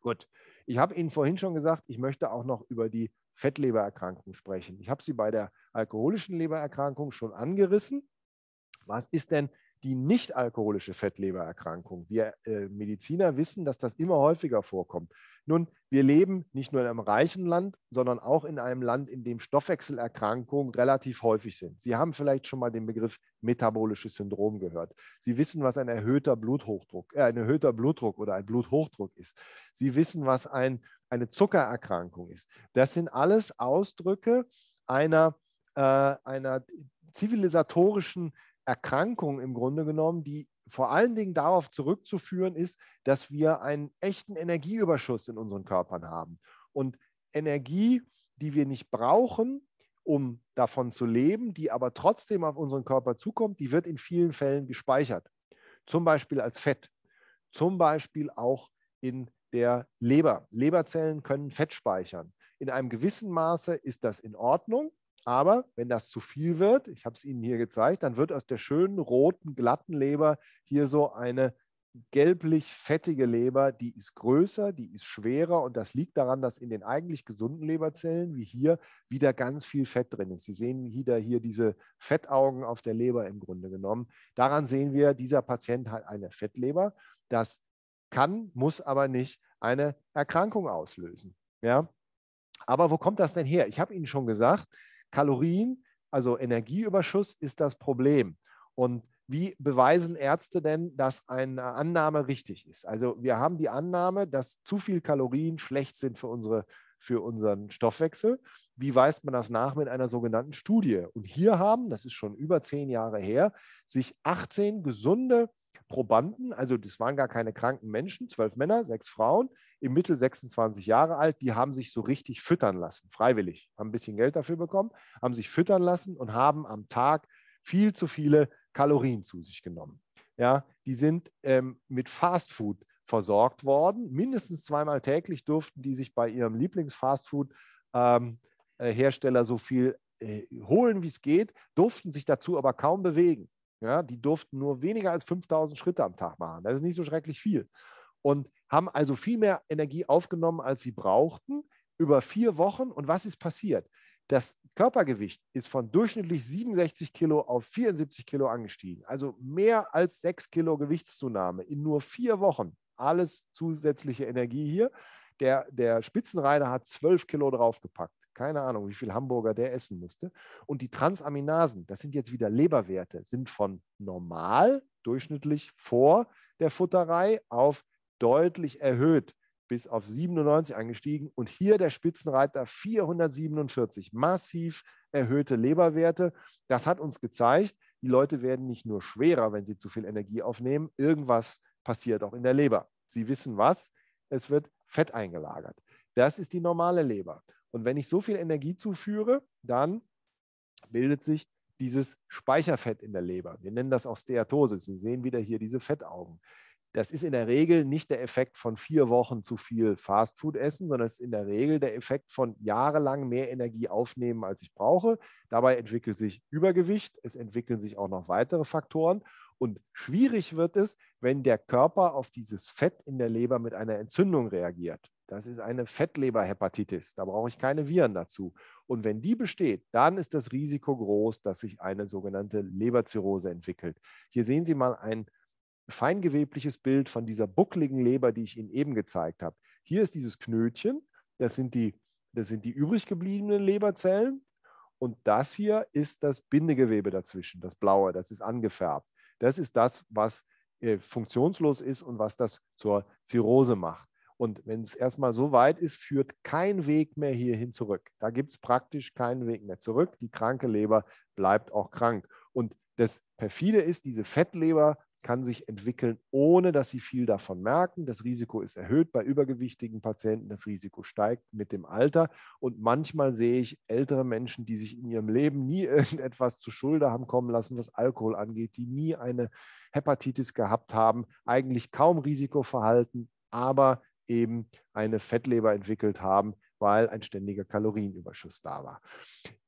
Gut. Ich habe Ihnen vorhin schon gesagt, ich möchte auch noch über die Fettlebererkrankung sprechen. Ich habe sie bei der alkoholischen Lebererkrankung schon angerissen. Was ist denn die nicht-alkoholische Fettlebererkrankung. Wir äh, Mediziner wissen, dass das immer häufiger vorkommt. Nun, wir leben nicht nur in einem reichen Land, sondern auch in einem Land, in dem Stoffwechselerkrankungen relativ häufig sind. Sie haben vielleicht schon mal den Begriff metabolisches Syndrom gehört. Sie wissen, was ein erhöhter Bluthochdruck, äh, ein erhöhter Blutdruck oder ein Bluthochdruck ist. Sie wissen, was ein, eine Zuckererkrankung ist. Das sind alles Ausdrücke einer, äh, einer zivilisatorischen Erkrankung im Grunde genommen, die vor allen Dingen darauf zurückzuführen ist, dass wir einen echten Energieüberschuss in unseren Körpern haben. Und Energie, die wir nicht brauchen, um davon zu leben, die aber trotzdem auf unseren Körper zukommt, die wird in vielen Fällen gespeichert. Zum Beispiel als Fett, zum Beispiel auch in der Leber. Leberzellen können Fett speichern. In einem gewissen Maße ist das in Ordnung, aber wenn das zu viel wird, ich habe es Ihnen hier gezeigt, dann wird aus der schönen roten, glatten Leber hier so eine gelblich fettige Leber, die ist größer, die ist schwerer und das liegt daran, dass in den eigentlich gesunden Leberzellen, wie hier, wieder ganz viel Fett drin ist. Sie sehen wieder hier diese Fettaugen auf der Leber im Grunde genommen. Daran sehen wir, dieser Patient hat eine Fettleber. Das kann, muss aber nicht eine Erkrankung auslösen. Ja? Aber wo kommt das denn her? Ich habe Ihnen schon gesagt, Kalorien, also Energieüberschuss, ist das Problem. Und wie beweisen Ärzte denn, dass eine Annahme richtig ist? Also wir haben die Annahme, dass zu viele Kalorien schlecht sind für, unsere, für unseren Stoffwechsel. Wie weist man das nach mit einer sogenannten Studie? Und hier haben, das ist schon über zehn Jahre her, sich 18 gesunde Probanden, also das waren gar keine kranken Menschen, zwölf Männer, sechs Frauen, im Mittel 26 Jahre alt, die haben sich so richtig füttern lassen, freiwillig, haben ein bisschen Geld dafür bekommen, haben sich füttern lassen und haben am Tag viel zu viele Kalorien zu sich genommen. Ja, die sind ähm, mit Fastfood versorgt worden. Mindestens zweimal täglich durften die sich bei ihrem Lieblings-Fastfood-Hersteller ähm, äh, so viel äh, holen, wie es geht, durften sich dazu aber kaum bewegen. Ja, die durften nur weniger als 5000 Schritte am Tag machen. Das ist nicht so schrecklich viel. Und haben also viel mehr Energie aufgenommen, als sie brauchten, über vier Wochen. Und was ist passiert? Das Körpergewicht ist von durchschnittlich 67 Kilo auf 74 Kilo angestiegen. Also mehr als sechs Kilo Gewichtszunahme in nur vier Wochen. Alles zusätzliche Energie hier. Der, der Spitzenreiter hat 12 Kilo draufgepackt keine Ahnung, wie viel Hamburger der essen musste. Und die Transaminasen, das sind jetzt wieder Leberwerte, sind von normal, durchschnittlich vor der Futterei auf deutlich erhöht bis auf 97 angestiegen und hier der Spitzenreiter 447. Massiv erhöhte Leberwerte. Das hat uns gezeigt, die Leute werden nicht nur schwerer, wenn sie zu viel Energie aufnehmen, irgendwas passiert auch in der Leber. Sie wissen was, es wird Fett eingelagert. Das ist die normale Leber. Und wenn ich so viel Energie zuführe, dann bildet sich dieses Speicherfett in der Leber. Wir nennen das auch Steatose. Sie sehen wieder hier diese Fettaugen. Das ist in der Regel nicht der Effekt von vier Wochen zu viel Fastfood essen, sondern es ist in der Regel der Effekt von jahrelang mehr Energie aufnehmen, als ich brauche. Dabei entwickelt sich Übergewicht, es entwickeln sich auch noch weitere Faktoren. Und schwierig wird es, wenn der Körper auf dieses Fett in der Leber mit einer Entzündung reagiert. Das ist eine Fettleberhepatitis. Da brauche ich keine Viren dazu. Und wenn die besteht, dann ist das Risiko groß, dass sich eine sogenannte Leberzirrhose entwickelt. Hier sehen Sie mal ein feingewebliches Bild von dieser buckligen Leber, die ich Ihnen eben gezeigt habe. Hier ist dieses Knötchen. Das sind die, das sind die übrig gebliebenen Leberzellen. Und das hier ist das Bindegewebe dazwischen, das blaue, das ist angefärbt. Das ist das, was äh, funktionslos ist und was das zur Zirrhose macht. Und wenn es erstmal so weit ist, führt kein Weg mehr hierhin zurück. Da gibt es praktisch keinen Weg mehr zurück. Die kranke Leber bleibt auch krank. Und das Perfide ist, diese Fettleber kann sich entwickeln, ohne dass sie viel davon merken. Das Risiko ist erhöht bei übergewichtigen Patienten, das Risiko steigt mit dem Alter. Und manchmal sehe ich ältere Menschen, die sich in ihrem Leben nie [laughs] irgendetwas zu Schulde haben kommen lassen, was Alkohol angeht, die nie eine Hepatitis gehabt haben, eigentlich kaum Risikoverhalten, aber eben eine Fettleber entwickelt haben, weil ein ständiger Kalorienüberschuss da war.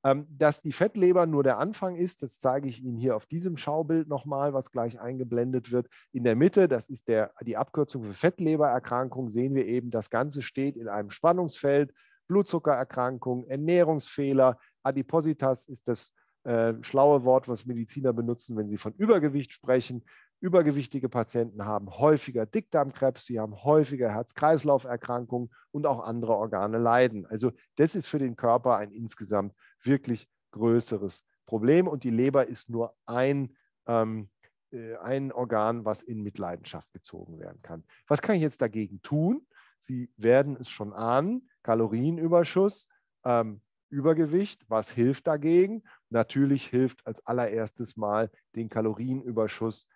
Ähm, dass die Fettleber nur der Anfang ist, das zeige ich Ihnen hier auf diesem Schaubild nochmal, was gleich eingeblendet wird. In der Mitte, das ist der, die Abkürzung für Fettlebererkrankung, sehen wir eben, das Ganze steht in einem Spannungsfeld. Blutzuckererkrankungen, Ernährungsfehler, Adipositas ist das äh, schlaue Wort, was Mediziner benutzen, wenn sie von Übergewicht sprechen. Übergewichtige Patienten haben häufiger Dickdarmkrebs, sie haben häufiger Herz-Kreislauf-Erkrankungen und auch andere Organe leiden. Also das ist für den Körper ein insgesamt wirklich größeres Problem und die Leber ist nur ein, ähm, äh, ein Organ, was in Mitleidenschaft gezogen werden kann. Was kann ich jetzt dagegen tun? Sie werden es schon ahnen, Kalorienüberschuss, ähm, Übergewicht. Was hilft dagegen? Natürlich hilft als allererstes mal den Kalorienüberschuss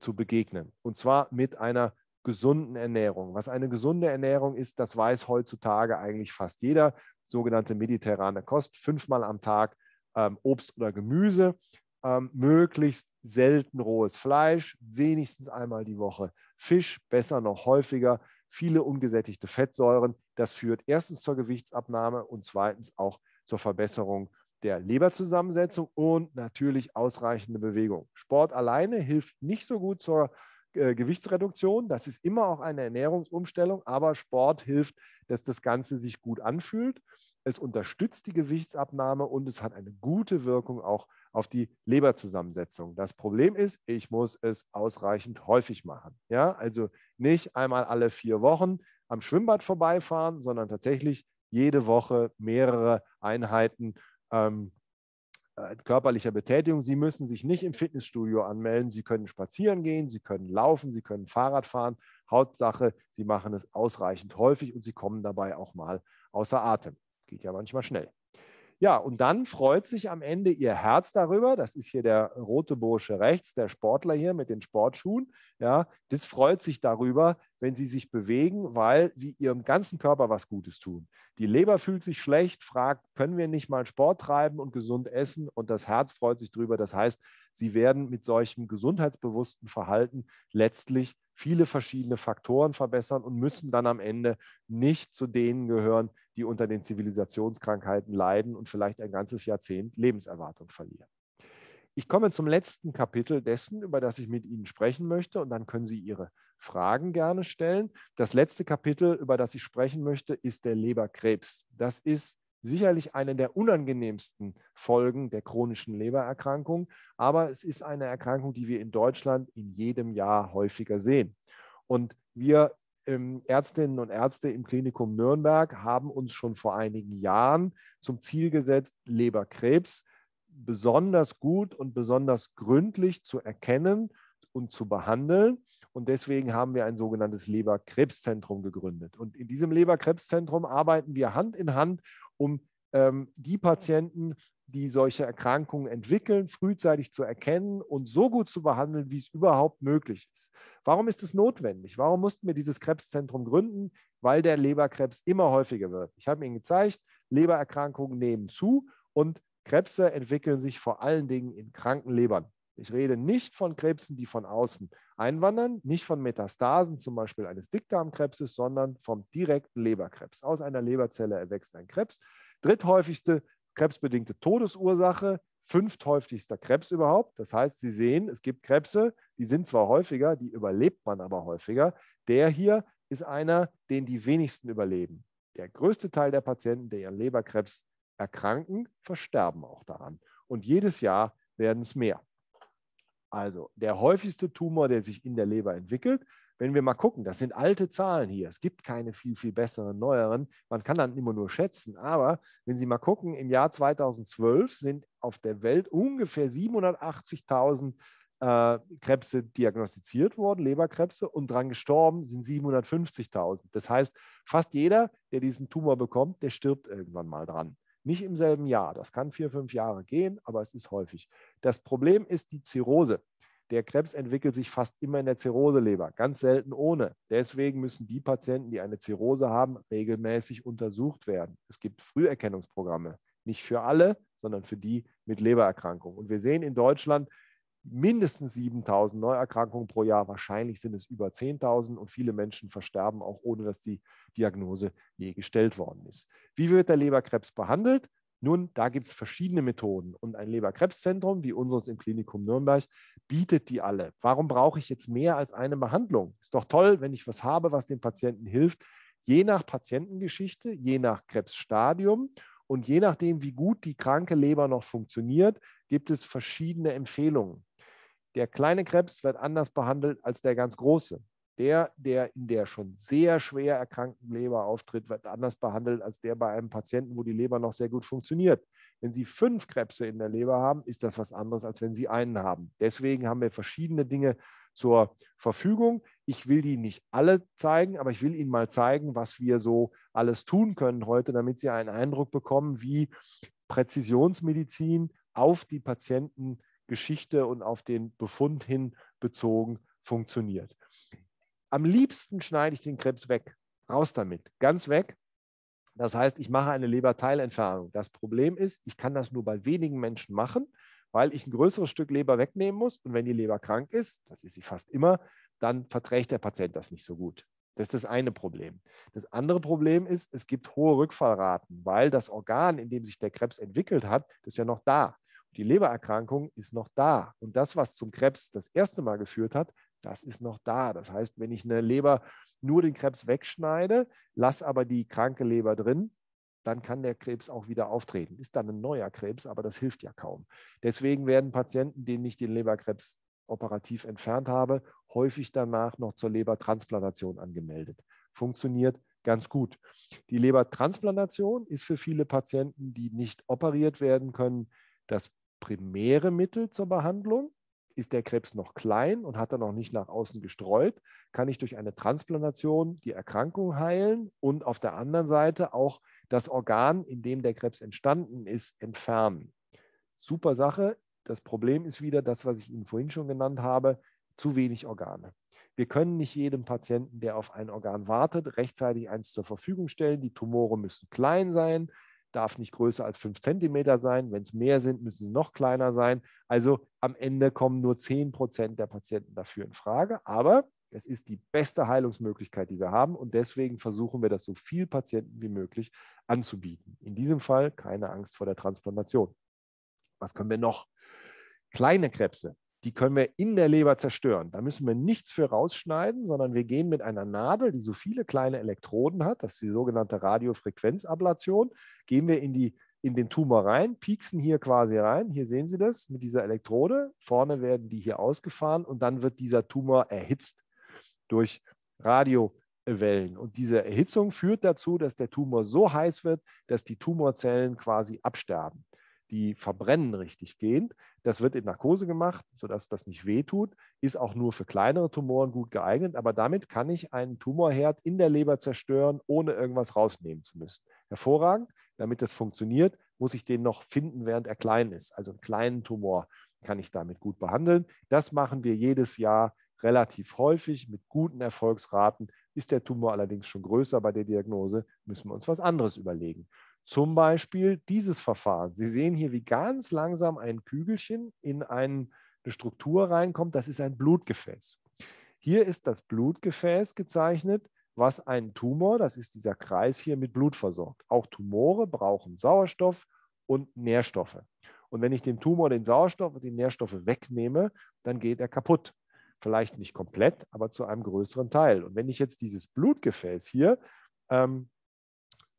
zu begegnen. Und zwar mit einer gesunden Ernährung. Was eine gesunde Ernährung ist, das weiß heutzutage eigentlich fast jeder. Sogenannte mediterrane Kost, fünfmal am Tag ähm, Obst oder Gemüse, ähm, möglichst selten rohes Fleisch, wenigstens einmal die Woche Fisch, besser noch häufiger, viele ungesättigte Fettsäuren. Das führt erstens zur Gewichtsabnahme und zweitens auch zur Verbesserung der Leberzusammensetzung und natürlich ausreichende Bewegung. Sport alleine hilft nicht so gut zur äh, Gewichtsreduktion. Das ist immer auch eine Ernährungsumstellung, aber Sport hilft, dass das Ganze sich gut anfühlt. Es unterstützt die Gewichtsabnahme und es hat eine gute Wirkung auch auf die Leberzusammensetzung. Das Problem ist, ich muss es ausreichend häufig machen. Ja, also nicht einmal alle vier Wochen am Schwimmbad vorbeifahren, sondern tatsächlich jede Woche mehrere Einheiten ähm, äh, körperlicher Betätigung. Sie müssen sich nicht im Fitnessstudio anmelden. Sie können spazieren gehen, Sie können laufen, Sie können Fahrrad fahren. Hauptsache, Sie machen es ausreichend häufig und Sie kommen dabei auch mal außer Atem. Geht ja manchmal schnell. Ja, und dann freut sich am Ende ihr Herz darüber. Das ist hier der rote Bursche rechts, der Sportler hier mit den Sportschuhen. Ja, das freut sich darüber, wenn sie sich bewegen, weil sie ihrem ganzen Körper was Gutes tun. Die Leber fühlt sich schlecht, fragt, können wir nicht mal Sport treiben und gesund essen? Und das Herz freut sich drüber. Das heißt, sie werden mit solchem gesundheitsbewussten Verhalten letztlich viele verschiedene Faktoren verbessern und müssen dann am Ende nicht zu denen gehören, die unter den Zivilisationskrankheiten leiden und vielleicht ein ganzes Jahrzehnt Lebenserwartung verlieren. Ich komme zum letzten Kapitel dessen, über das ich mit Ihnen sprechen möchte, und dann können Sie Ihre Fragen gerne stellen. Das letzte Kapitel, über das ich sprechen möchte, ist der Leberkrebs. Das ist sicherlich eine der unangenehmsten Folgen der chronischen Lebererkrankung, aber es ist eine Erkrankung, die wir in Deutschland in jedem Jahr häufiger sehen. Und wir ähm, Ärztinnen und Ärzte im Klinikum Nürnberg haben uns schon vor einigen Jahren zum Ziel gesetzt, Leberkrebs besonders gut und besonders gründlich zu erkennen und zu behandeln. Und deswegen haben wir ein sogenanntes Leberkrebszentrum gegründet. Und in diesem Leberkrebszentrum arbeiten wir Hand in Hand, um ähm, die Patienten die solche Erkrankungen entwickeln, frühzeitig zu erkennen und so gut zu behandeln, wie es überhaupt möglich ist. Warum ist es notwendig? Warum mussten wir dieses Krebszentrum gründen? Weil der Leberkrebs immer häufiger wird. Ich habe Ihnen gezeigt, Lebererkrankungen nehmen zu und Krebse entwickeln sich vor allen Dingen in kranken Lebern. Ich rede nicht von Krebsen, die von außen einwandern, nicht von Metastasen, zum Beispiel eines Dickdarmkrebses, sondern vom direkten Leberkrebs. Aus einer Leberzelle erwächst ein Krebs. Dritthäufigste krebsbedingte Todesursache, fünfthäufigster Krebs überhaupt. Das heißt, Sie sehen, es gibt Krebse, die sind zwar häufiger, die überlebt man aber häufiger. Der hier ist einer, den die wenigsten überleben. Der größte Teil der Patienten, die an Leberkrebs erkranken, versterben auch daran. Und jedes Jahr werden es mehr. Also der häufigste Tumor, der sich in der Leber entwickelt, wenn wir mal gucken, das sind alte Zahlen hier. Es gibt keine viel, viel besseren, neueren. Man kann dann immer nur schätzen. Aber wenn Sie mal gucken, im Jahr 2012 sind auf der Welt ungefähr 780.000 äh, Krebse diagnostiziert worden, Leberkrebse, und dran gestorben sind 750.000. Das heißt, fast jeder, der diesen Tumor bekommt, der stirbt irgendwann mal dran. Nicht im selben Jahr. Das kann vier, fünf Jahre gehen, aber es ist häufig. Das Problem ist die Zirrhose. Der Krebs entwickelt sich fast immer in der Zirrhoseleber, ganz selten ohne. Deswegen müssen die Patienten, die eine Zirrhose haben, regelmäßig untersucht werden. Es gibt Früherkennungsprogramme, nicht für alle, sondern für die mit Lebererkrankung. Und wir sehen in Deutschland mindestens 7000 Neuerkrankungen pro Jahr, wahrscheinlich sind es über 10.000 und viele Menschen versterben auch ohne dass die Diagnose je gestellt worden ist. Wie wird der Leberkrebs behandelt? Nun, da gibt es verschiedene Methoden und ein Leberkrebszentrum wie unseres im Klinikum Nürnberg bietet die alle. Warum brauche ich jetzt mehr als eine Behandlung? Ist doch toll, wenn ich was habe, was dem Patienten hilft. Je nach Patientengeschichte, je nach Krebsstadium und je nachdem, wie gut die kranke Leber noch funktioniert, gibt es verschiedene Empfehlungen. Der kleine Krebs wird anders behandelt als der ganz große der, der in der schon sehr schwer erkrankten Leber auftritt, wird anders behandelt als der bei einem Patienten, wo die Leber noch sehr gut funktioniert. Wenn Sie fünf Krebse in der Leber haben, ist das was anderes, als wenn Sie einen haben. Deswegen haben wir verschiedene Dinge zur Verfügung. Ich will die nicht alle zeigen, aber ich will Ihnen mal zeigen, was wir so alles tun können heute, damit Sie einen Eindruck bekommen, wie Präzisionsmedizin auf die Patientengeschichte und auf den Befund hin bezogen funktioniert. Am liebsten schneide ich den Krebs weg. Raus damit. Ganz weg. Das heißt, ich mache eine Leberteilentfernung. Das Problem ist, ich kann das nur bei wenigen Menschen machen, weil ich ein größeres Stück Leber wegnehmen muss. Und wenn die Leber krank ist, das ist sie fast immer, dann verträgt der Patient das nicht so gut. Das ist das eine Problem. Das andere Problem ist, es gibt hohe Rückfallraten, weil das Organ, in dem sich der Krebs entwickelt hat, ist ja noch da. Die Lebererkrankung ist noch da. Und das, was zum Krebs das erste Mal geführt hat, das ist noch da. Das heißt, wenn ich eine Leber nur den Krebs wegschneide, lasse aber die kranke Leber drin, dann kann der Krebs auch wieder auftreten. Ist dann ein neuer Krebs, aber das hilft ja kaum. Deswegen werden Patienten, denen ich den Leberkrebs operativ entfernt habe, häufig danach noch zur Lebertransplantation angemeldet. Funktioniert ganz gut. Die Lebertransplantation ist für viele Patienten, die nicht operiert werden können, das primäre Mittel zur Behandlung. Ist der Krebs noch klein und hat er noch nicht nach außen gestreut, kann ich durch eine Transplantation die Erkrankung heilen und auf der anderen Seite auch das Organ, in dem der Krebs entstanden ist, entfernen. Super Sache. Das Problem ist wieder das, was ich Ihnen vorhin schon genannt habe, zu wenig Organe. Wir können nicht jedem Patienten, der auf ein Organ wartet, rechtzeitig eins zur Verfügung stellen. Die Tumore müssen klein sein darf nicht größer als 5 cm sein. Wenn es mehr sind, müssen sie noch kleiner sein. Also am Ende kommen nur 10 Prozent der Patienten dafür in Frage. Aber es ist die beste Heilungsmöglichkeit, die wir haben. Und deswegen versuchen wir das so viel Patienten wie möglich anzubieten. In diesem Fall keine Angst vor der Transplantation. Was können wir noch? Kleine Krebse die können wir in der Leber zerstören. Da müssen wir nichts für rausschneiden, sondern wir gehen mit einer Nadel, die so viele kleine Elektroden hat, das ist die sogenannte Radiofrequenzablation, gehen wir in, die, in den Tumor rein, pieksen hier quasi rein. Hier sehen Sie das mit dieser Elektrode. Vorne werden die hier ausgefahren und dann wird dieser Tumor erhitzt durch Radio. Wellen. Und diese Erhitzung führt dazu, dass der Tumor so heiß wird, dass die Tumorzellen quasi absterben die verbrennen richtig gehend. Das wird in Narkose gemacht, sodass das nicht wehtut, ist auch nur für kleinere Tumoren gut geeignet, aber damit kann ich einen Tumorherd in der Leber zerstören, ohne irgendwas rausnehmen zu müssen. Hervorragend, damit das funktioniert, muss ich den noch finden, während er klein ist. Also einen kleinen Tumor kann ich damit gut behandeln. Das machen wir jedes Jahr relativ häufig mit guten Erfolgsraten. Ist der Tumor allerdings schon größer bei der Diagnose, müssen wir uns was anderes überlegen. Zum Beispiel dieses Verfahren. Sie sehen hier, wie ganz langsam ein Kügelchen in eine Struktur reinkommt. Das ist ein Blutgefäß. Hier ist das Blutgefäß gezeichnet, was einen Tumor, das ist dieser Kreis hier, mit Blut versorgt. Auch Tumore brauchen Sauerstoff und Nährstoffe. Und wenn ich dem Tumor den Sauerstoff und die Nährstoffe wegnehme, dann geht er kaputt. Vielleicht nicht komplett, aber zu einem größeren Teil. Und wenn ich jetzt dieses Blutgefäß hier ähm,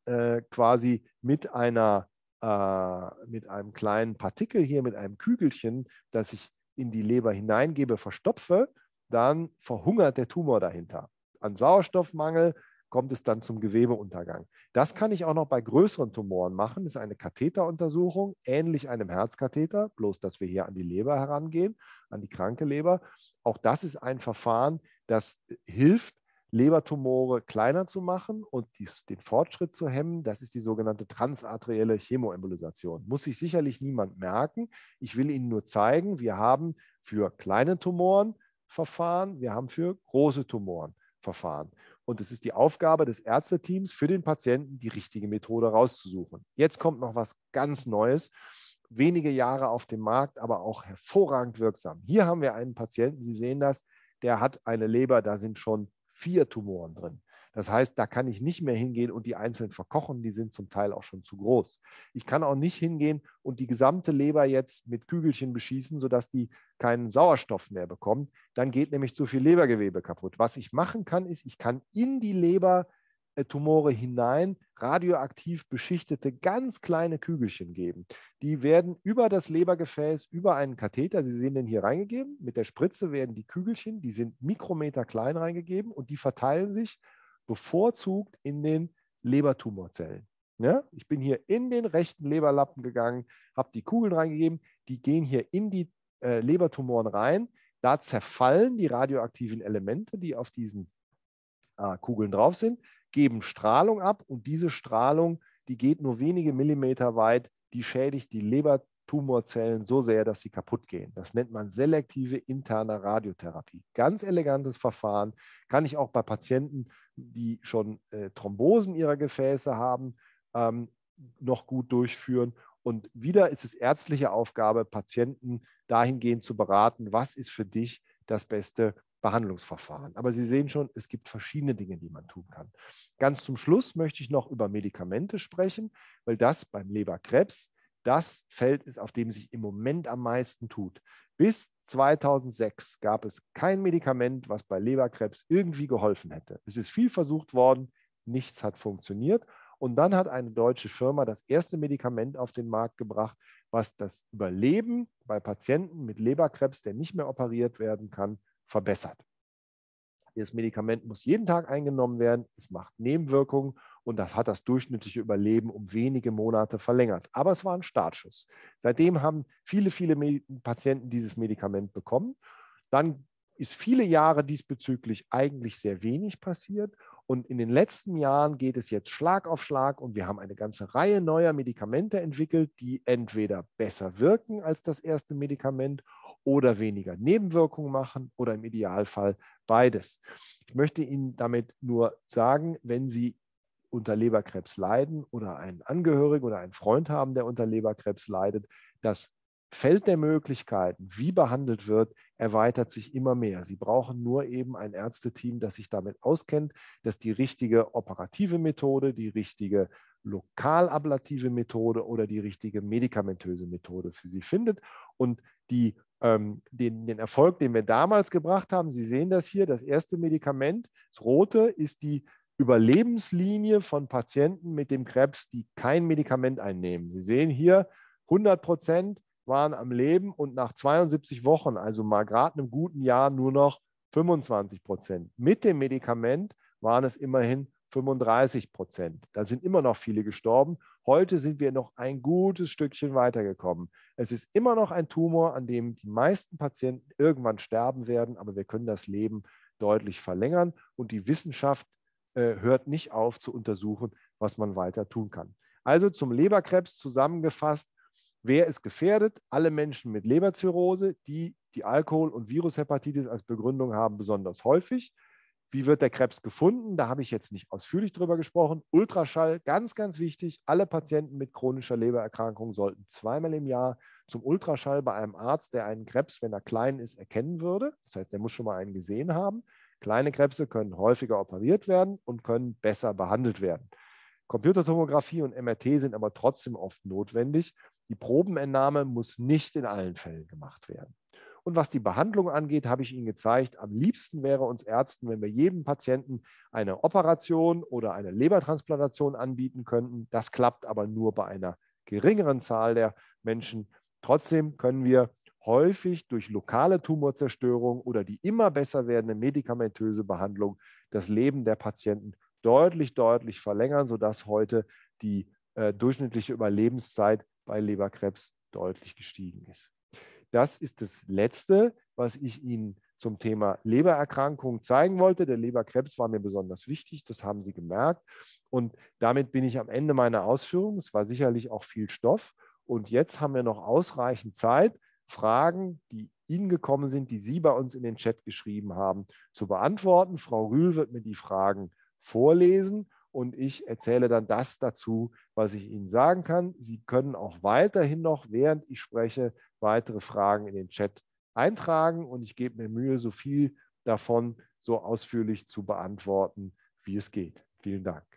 äh, quasi mit einer äh, mit einem kleinen Partikel hier, mit einem Kügelchen, das ich in die Leber hineingebe, verstopfe, dann verhungert der Tumor dahinter. An Sauerstoffmangel kommt es dann zum Gewebeuntergang. Das kann ich auch noch bei größeren Tumoren machen. Das ist eine Katheteruntersuchung, ähnlich einem Herzkatheter, bloß dass wir hier an die Leber herangehen, an die kranke Leber. Auch das ist ein Verfahren, das hilft, Lebertumore kleiner zu machen und dies, den Fortschritt zu hemmen. Das ist die sogenannte transarterielle Chemoembolisation. Muss sich sicherlich niemand merken. Ich will Ihnen nur zeigen, wir haben für kleine Tumoren Verfahren, wir haben für große Tumoren Verfahren. Und es ist die Aufgabe des Ärzteteams für den Patienten, die richtige Methode rauszusuchen. Jetzt kommt noch was ganz Neues wenige Jahre auf dem Markt, aber auch hervorragend wirksam. Hier haben wir einen Patienten, Sie sehen das, der hat eine Leber, da sind schon vier Tumoren drin. Das heißt, da kann ich nicht mehr hingehen und die einzeln verkochen, die sind zum Teil auch schon zu groß. Ich kann auch nicht hingehen und die gesamte Leber jetzt mit Kügelchen beschießen, sodass die keinen Sauerstoff mehr bekommt. Dann geht nämlich zu viel Lebergewebe kaputt. Was ich machen kann, ist, ich kann in die Leber äh, Tumore hinein radioaktiv beschichtete ganz kleine Kügelchen geben. Die werden über das Lebergefäß, über einen Katheter, Sie sehen den hier reingegeben, mit der Spritze werden die Kügelchen, die sind Mikrometer klein reingegeben und die verteilen sich bevorzugt in den Lebertumorzellen. Ja? Ich bin hier in den rechten Leberlappen gegangen, habe die Kugeln reingegeben, die gehen hier in die äh, Lebertumoren rein. Da zerfallen die radioaktiven Elemente, die auf diesen äh, Kugeln drauf sind geben Strahlung ab und diese Strahlung, die geht nur wenige Millimeter weit, die schädigt die Lebertumorzellen so sehr, dass sie kaputt gehen. Das nennt man selektive interne Radiotherapie. Ganz elegantes Verfahren, kann ich auch bei Patienten, die schon äh, Thrombosen ihrer Gefäße haben, ähm, noch gut durchführen. Und wieder ist es ärztliche Aufgabe, Patienten dahingehend zu beraten, was ist für dich das beste Behandlungsverfahren. Aber Sie sehen schon, es gibt verschiedene Dinge, die man tun kann. Ganz zum Schluss möchte ich noch über Medikamente sprechen, weil das beim Leberkrebs das Feld ist, auf dem sich im Moment am meisten tut. Bis 2006 gab es kein Medikament, was bei Leberkrebs irgendwie geholfen hätte. Es ist viel versucht worden, nichts hat funktioniert. Und dann hat eine deutsche Firma das erste Medikament auf den Markt gebracht, was das Überleben bei Patienten mit Leberkrebs, der nicht mehr operiert werden kann, verbessert. Das Medikament muss jeden Tag eingenommen werden, es macht Nebenwirkungen und das hat das durchschnittliche Überleben um wenige Monate verlängert. Aber es war ein Startschuss. Seitdem haben viele, viele Patienten dieses Medikament bekommen. Dann ist viele Jahre diesbezüglich eigentlich sehr wenig passiert. Und in den letzten Jahren geht es jetzt Schlag auf Schlag und wir haben eine ganze Reihe neuer Medikamente entwickelt, die entweder besser wirken als das erste Medikament oder weniger Nebenwirkungen machen oder im Idealfall beides. Ich möchte Ihnen damit nur sagen, wenn Sie unter Leberkrebs leiden oder einen Angehörigen oder einen Freund haben, der unter Leberkrebs leidet, das Feld der Möglichkeiten, wie behandelt wird, erweitert sich immer mehr. Sie brauchen nur eben ein Ärzteteam, das sich damit auskennt, dass die richtige operative Methode, die richtige lokalablative Methode oder die richtige medikamentöse Methode für Sie findet. Und die ähm, den, den Erfolg, den wir damals gebracht haben, Sie sehen das hier, das erste Medikament, das rote, ist die Überlebenslinie von Patienten mit dem Krebs, die kein Medikament einnehmen. Sie sehen hier, 100 Prozent waren am Leben und nach 72 Wochen, also mal gerade einem guten Jahr, nur noch 25 Prozent. Mit dem Medikament waren es immerhin 35 Prozent. Da sind immer noch viele gestorben Heute sind wir noch ein gutes Stückchen weitergekommen. Es ist immer noch ein Tumor, an dem die meisten Patienten irgendwann sterben werden, aber wir können das Leben deutlich verlängern und die Wissenschaft äh, hört nicht auf zu untersuchen, was man weiter tun kann. Also zum Leberkrebs zusammengefasst, wer ist gefährdet? Alle Menschen mit Leberzirrhose, die die Alkohol- und Virushepatitis als Begründung haben, besonders häufig. Wie wird der Krebs gefunden? Da habe ich jetzt nicht ausführlich drüber gesprochen. Ultraschall, ganz, ganz wichtig. Alle Patienten mit chronischer Lebererkrankung sollten zweimal im Jahr zum Ultraschall bei einem Arzt, der einen Krebs, wenn er klein ist, erkennen würde. Das heißt, der muss schon mal einen gesehen haben. Kleine Krebse können häufiger operiert werden und können besser behandelt werden. Computertomographie und MRT sind aber trotzdem oft notwendig. Die Probenentnahme muss nicht in allen Fällen gemacht werden. Und was die Behandlung angeht, habe ich Ihnen gezeigt, am liebsten wäre uns Ärzten, wenn wir jedem Patienten eine Operation oder eine Lebertransplantation anbieten könnten. Das klappt aber nur bei einer geringeren Zahl der Menschen. Trotzdem können wir häufig durch lokale Tumorzerstörung oder die immer besser werdende medikamentöse Behandlung das Leben der Patienten deutlich, deutlich verlängern, sodass heute die äh, durchschnittliche Überlebenszeit bei Leberkrebs deutlich gestiegen ist. Das ist das Letzte, was ich Ihnen zum Thema Lebererkrankungen zeigen wollte. Der Leberkrebs war mir besonders wichtig, das haben Sie gemerkt. Und damit bin ich am Ende meiner Ausführungen. Es war sicherlich auch viel Stoff. Und jetzt haben wir noch ausreichend Zeit, Fragen, die Ihnen gekommen sind, die Sie bei uns in den Chat geschrieben haben, zu beantworten. Frau Rühl wird mir die Fragen vorlesen und ich erzähle dann das dazu, was ich Ihnen sagen kann. Sie können auch weiterhin noch, während ich spreche, weitere Fragen in den Chat eintragen und ich gebe mir Mühe, so viel davon so ausführlich zu beantworten, wie es geht. Vielen Dank.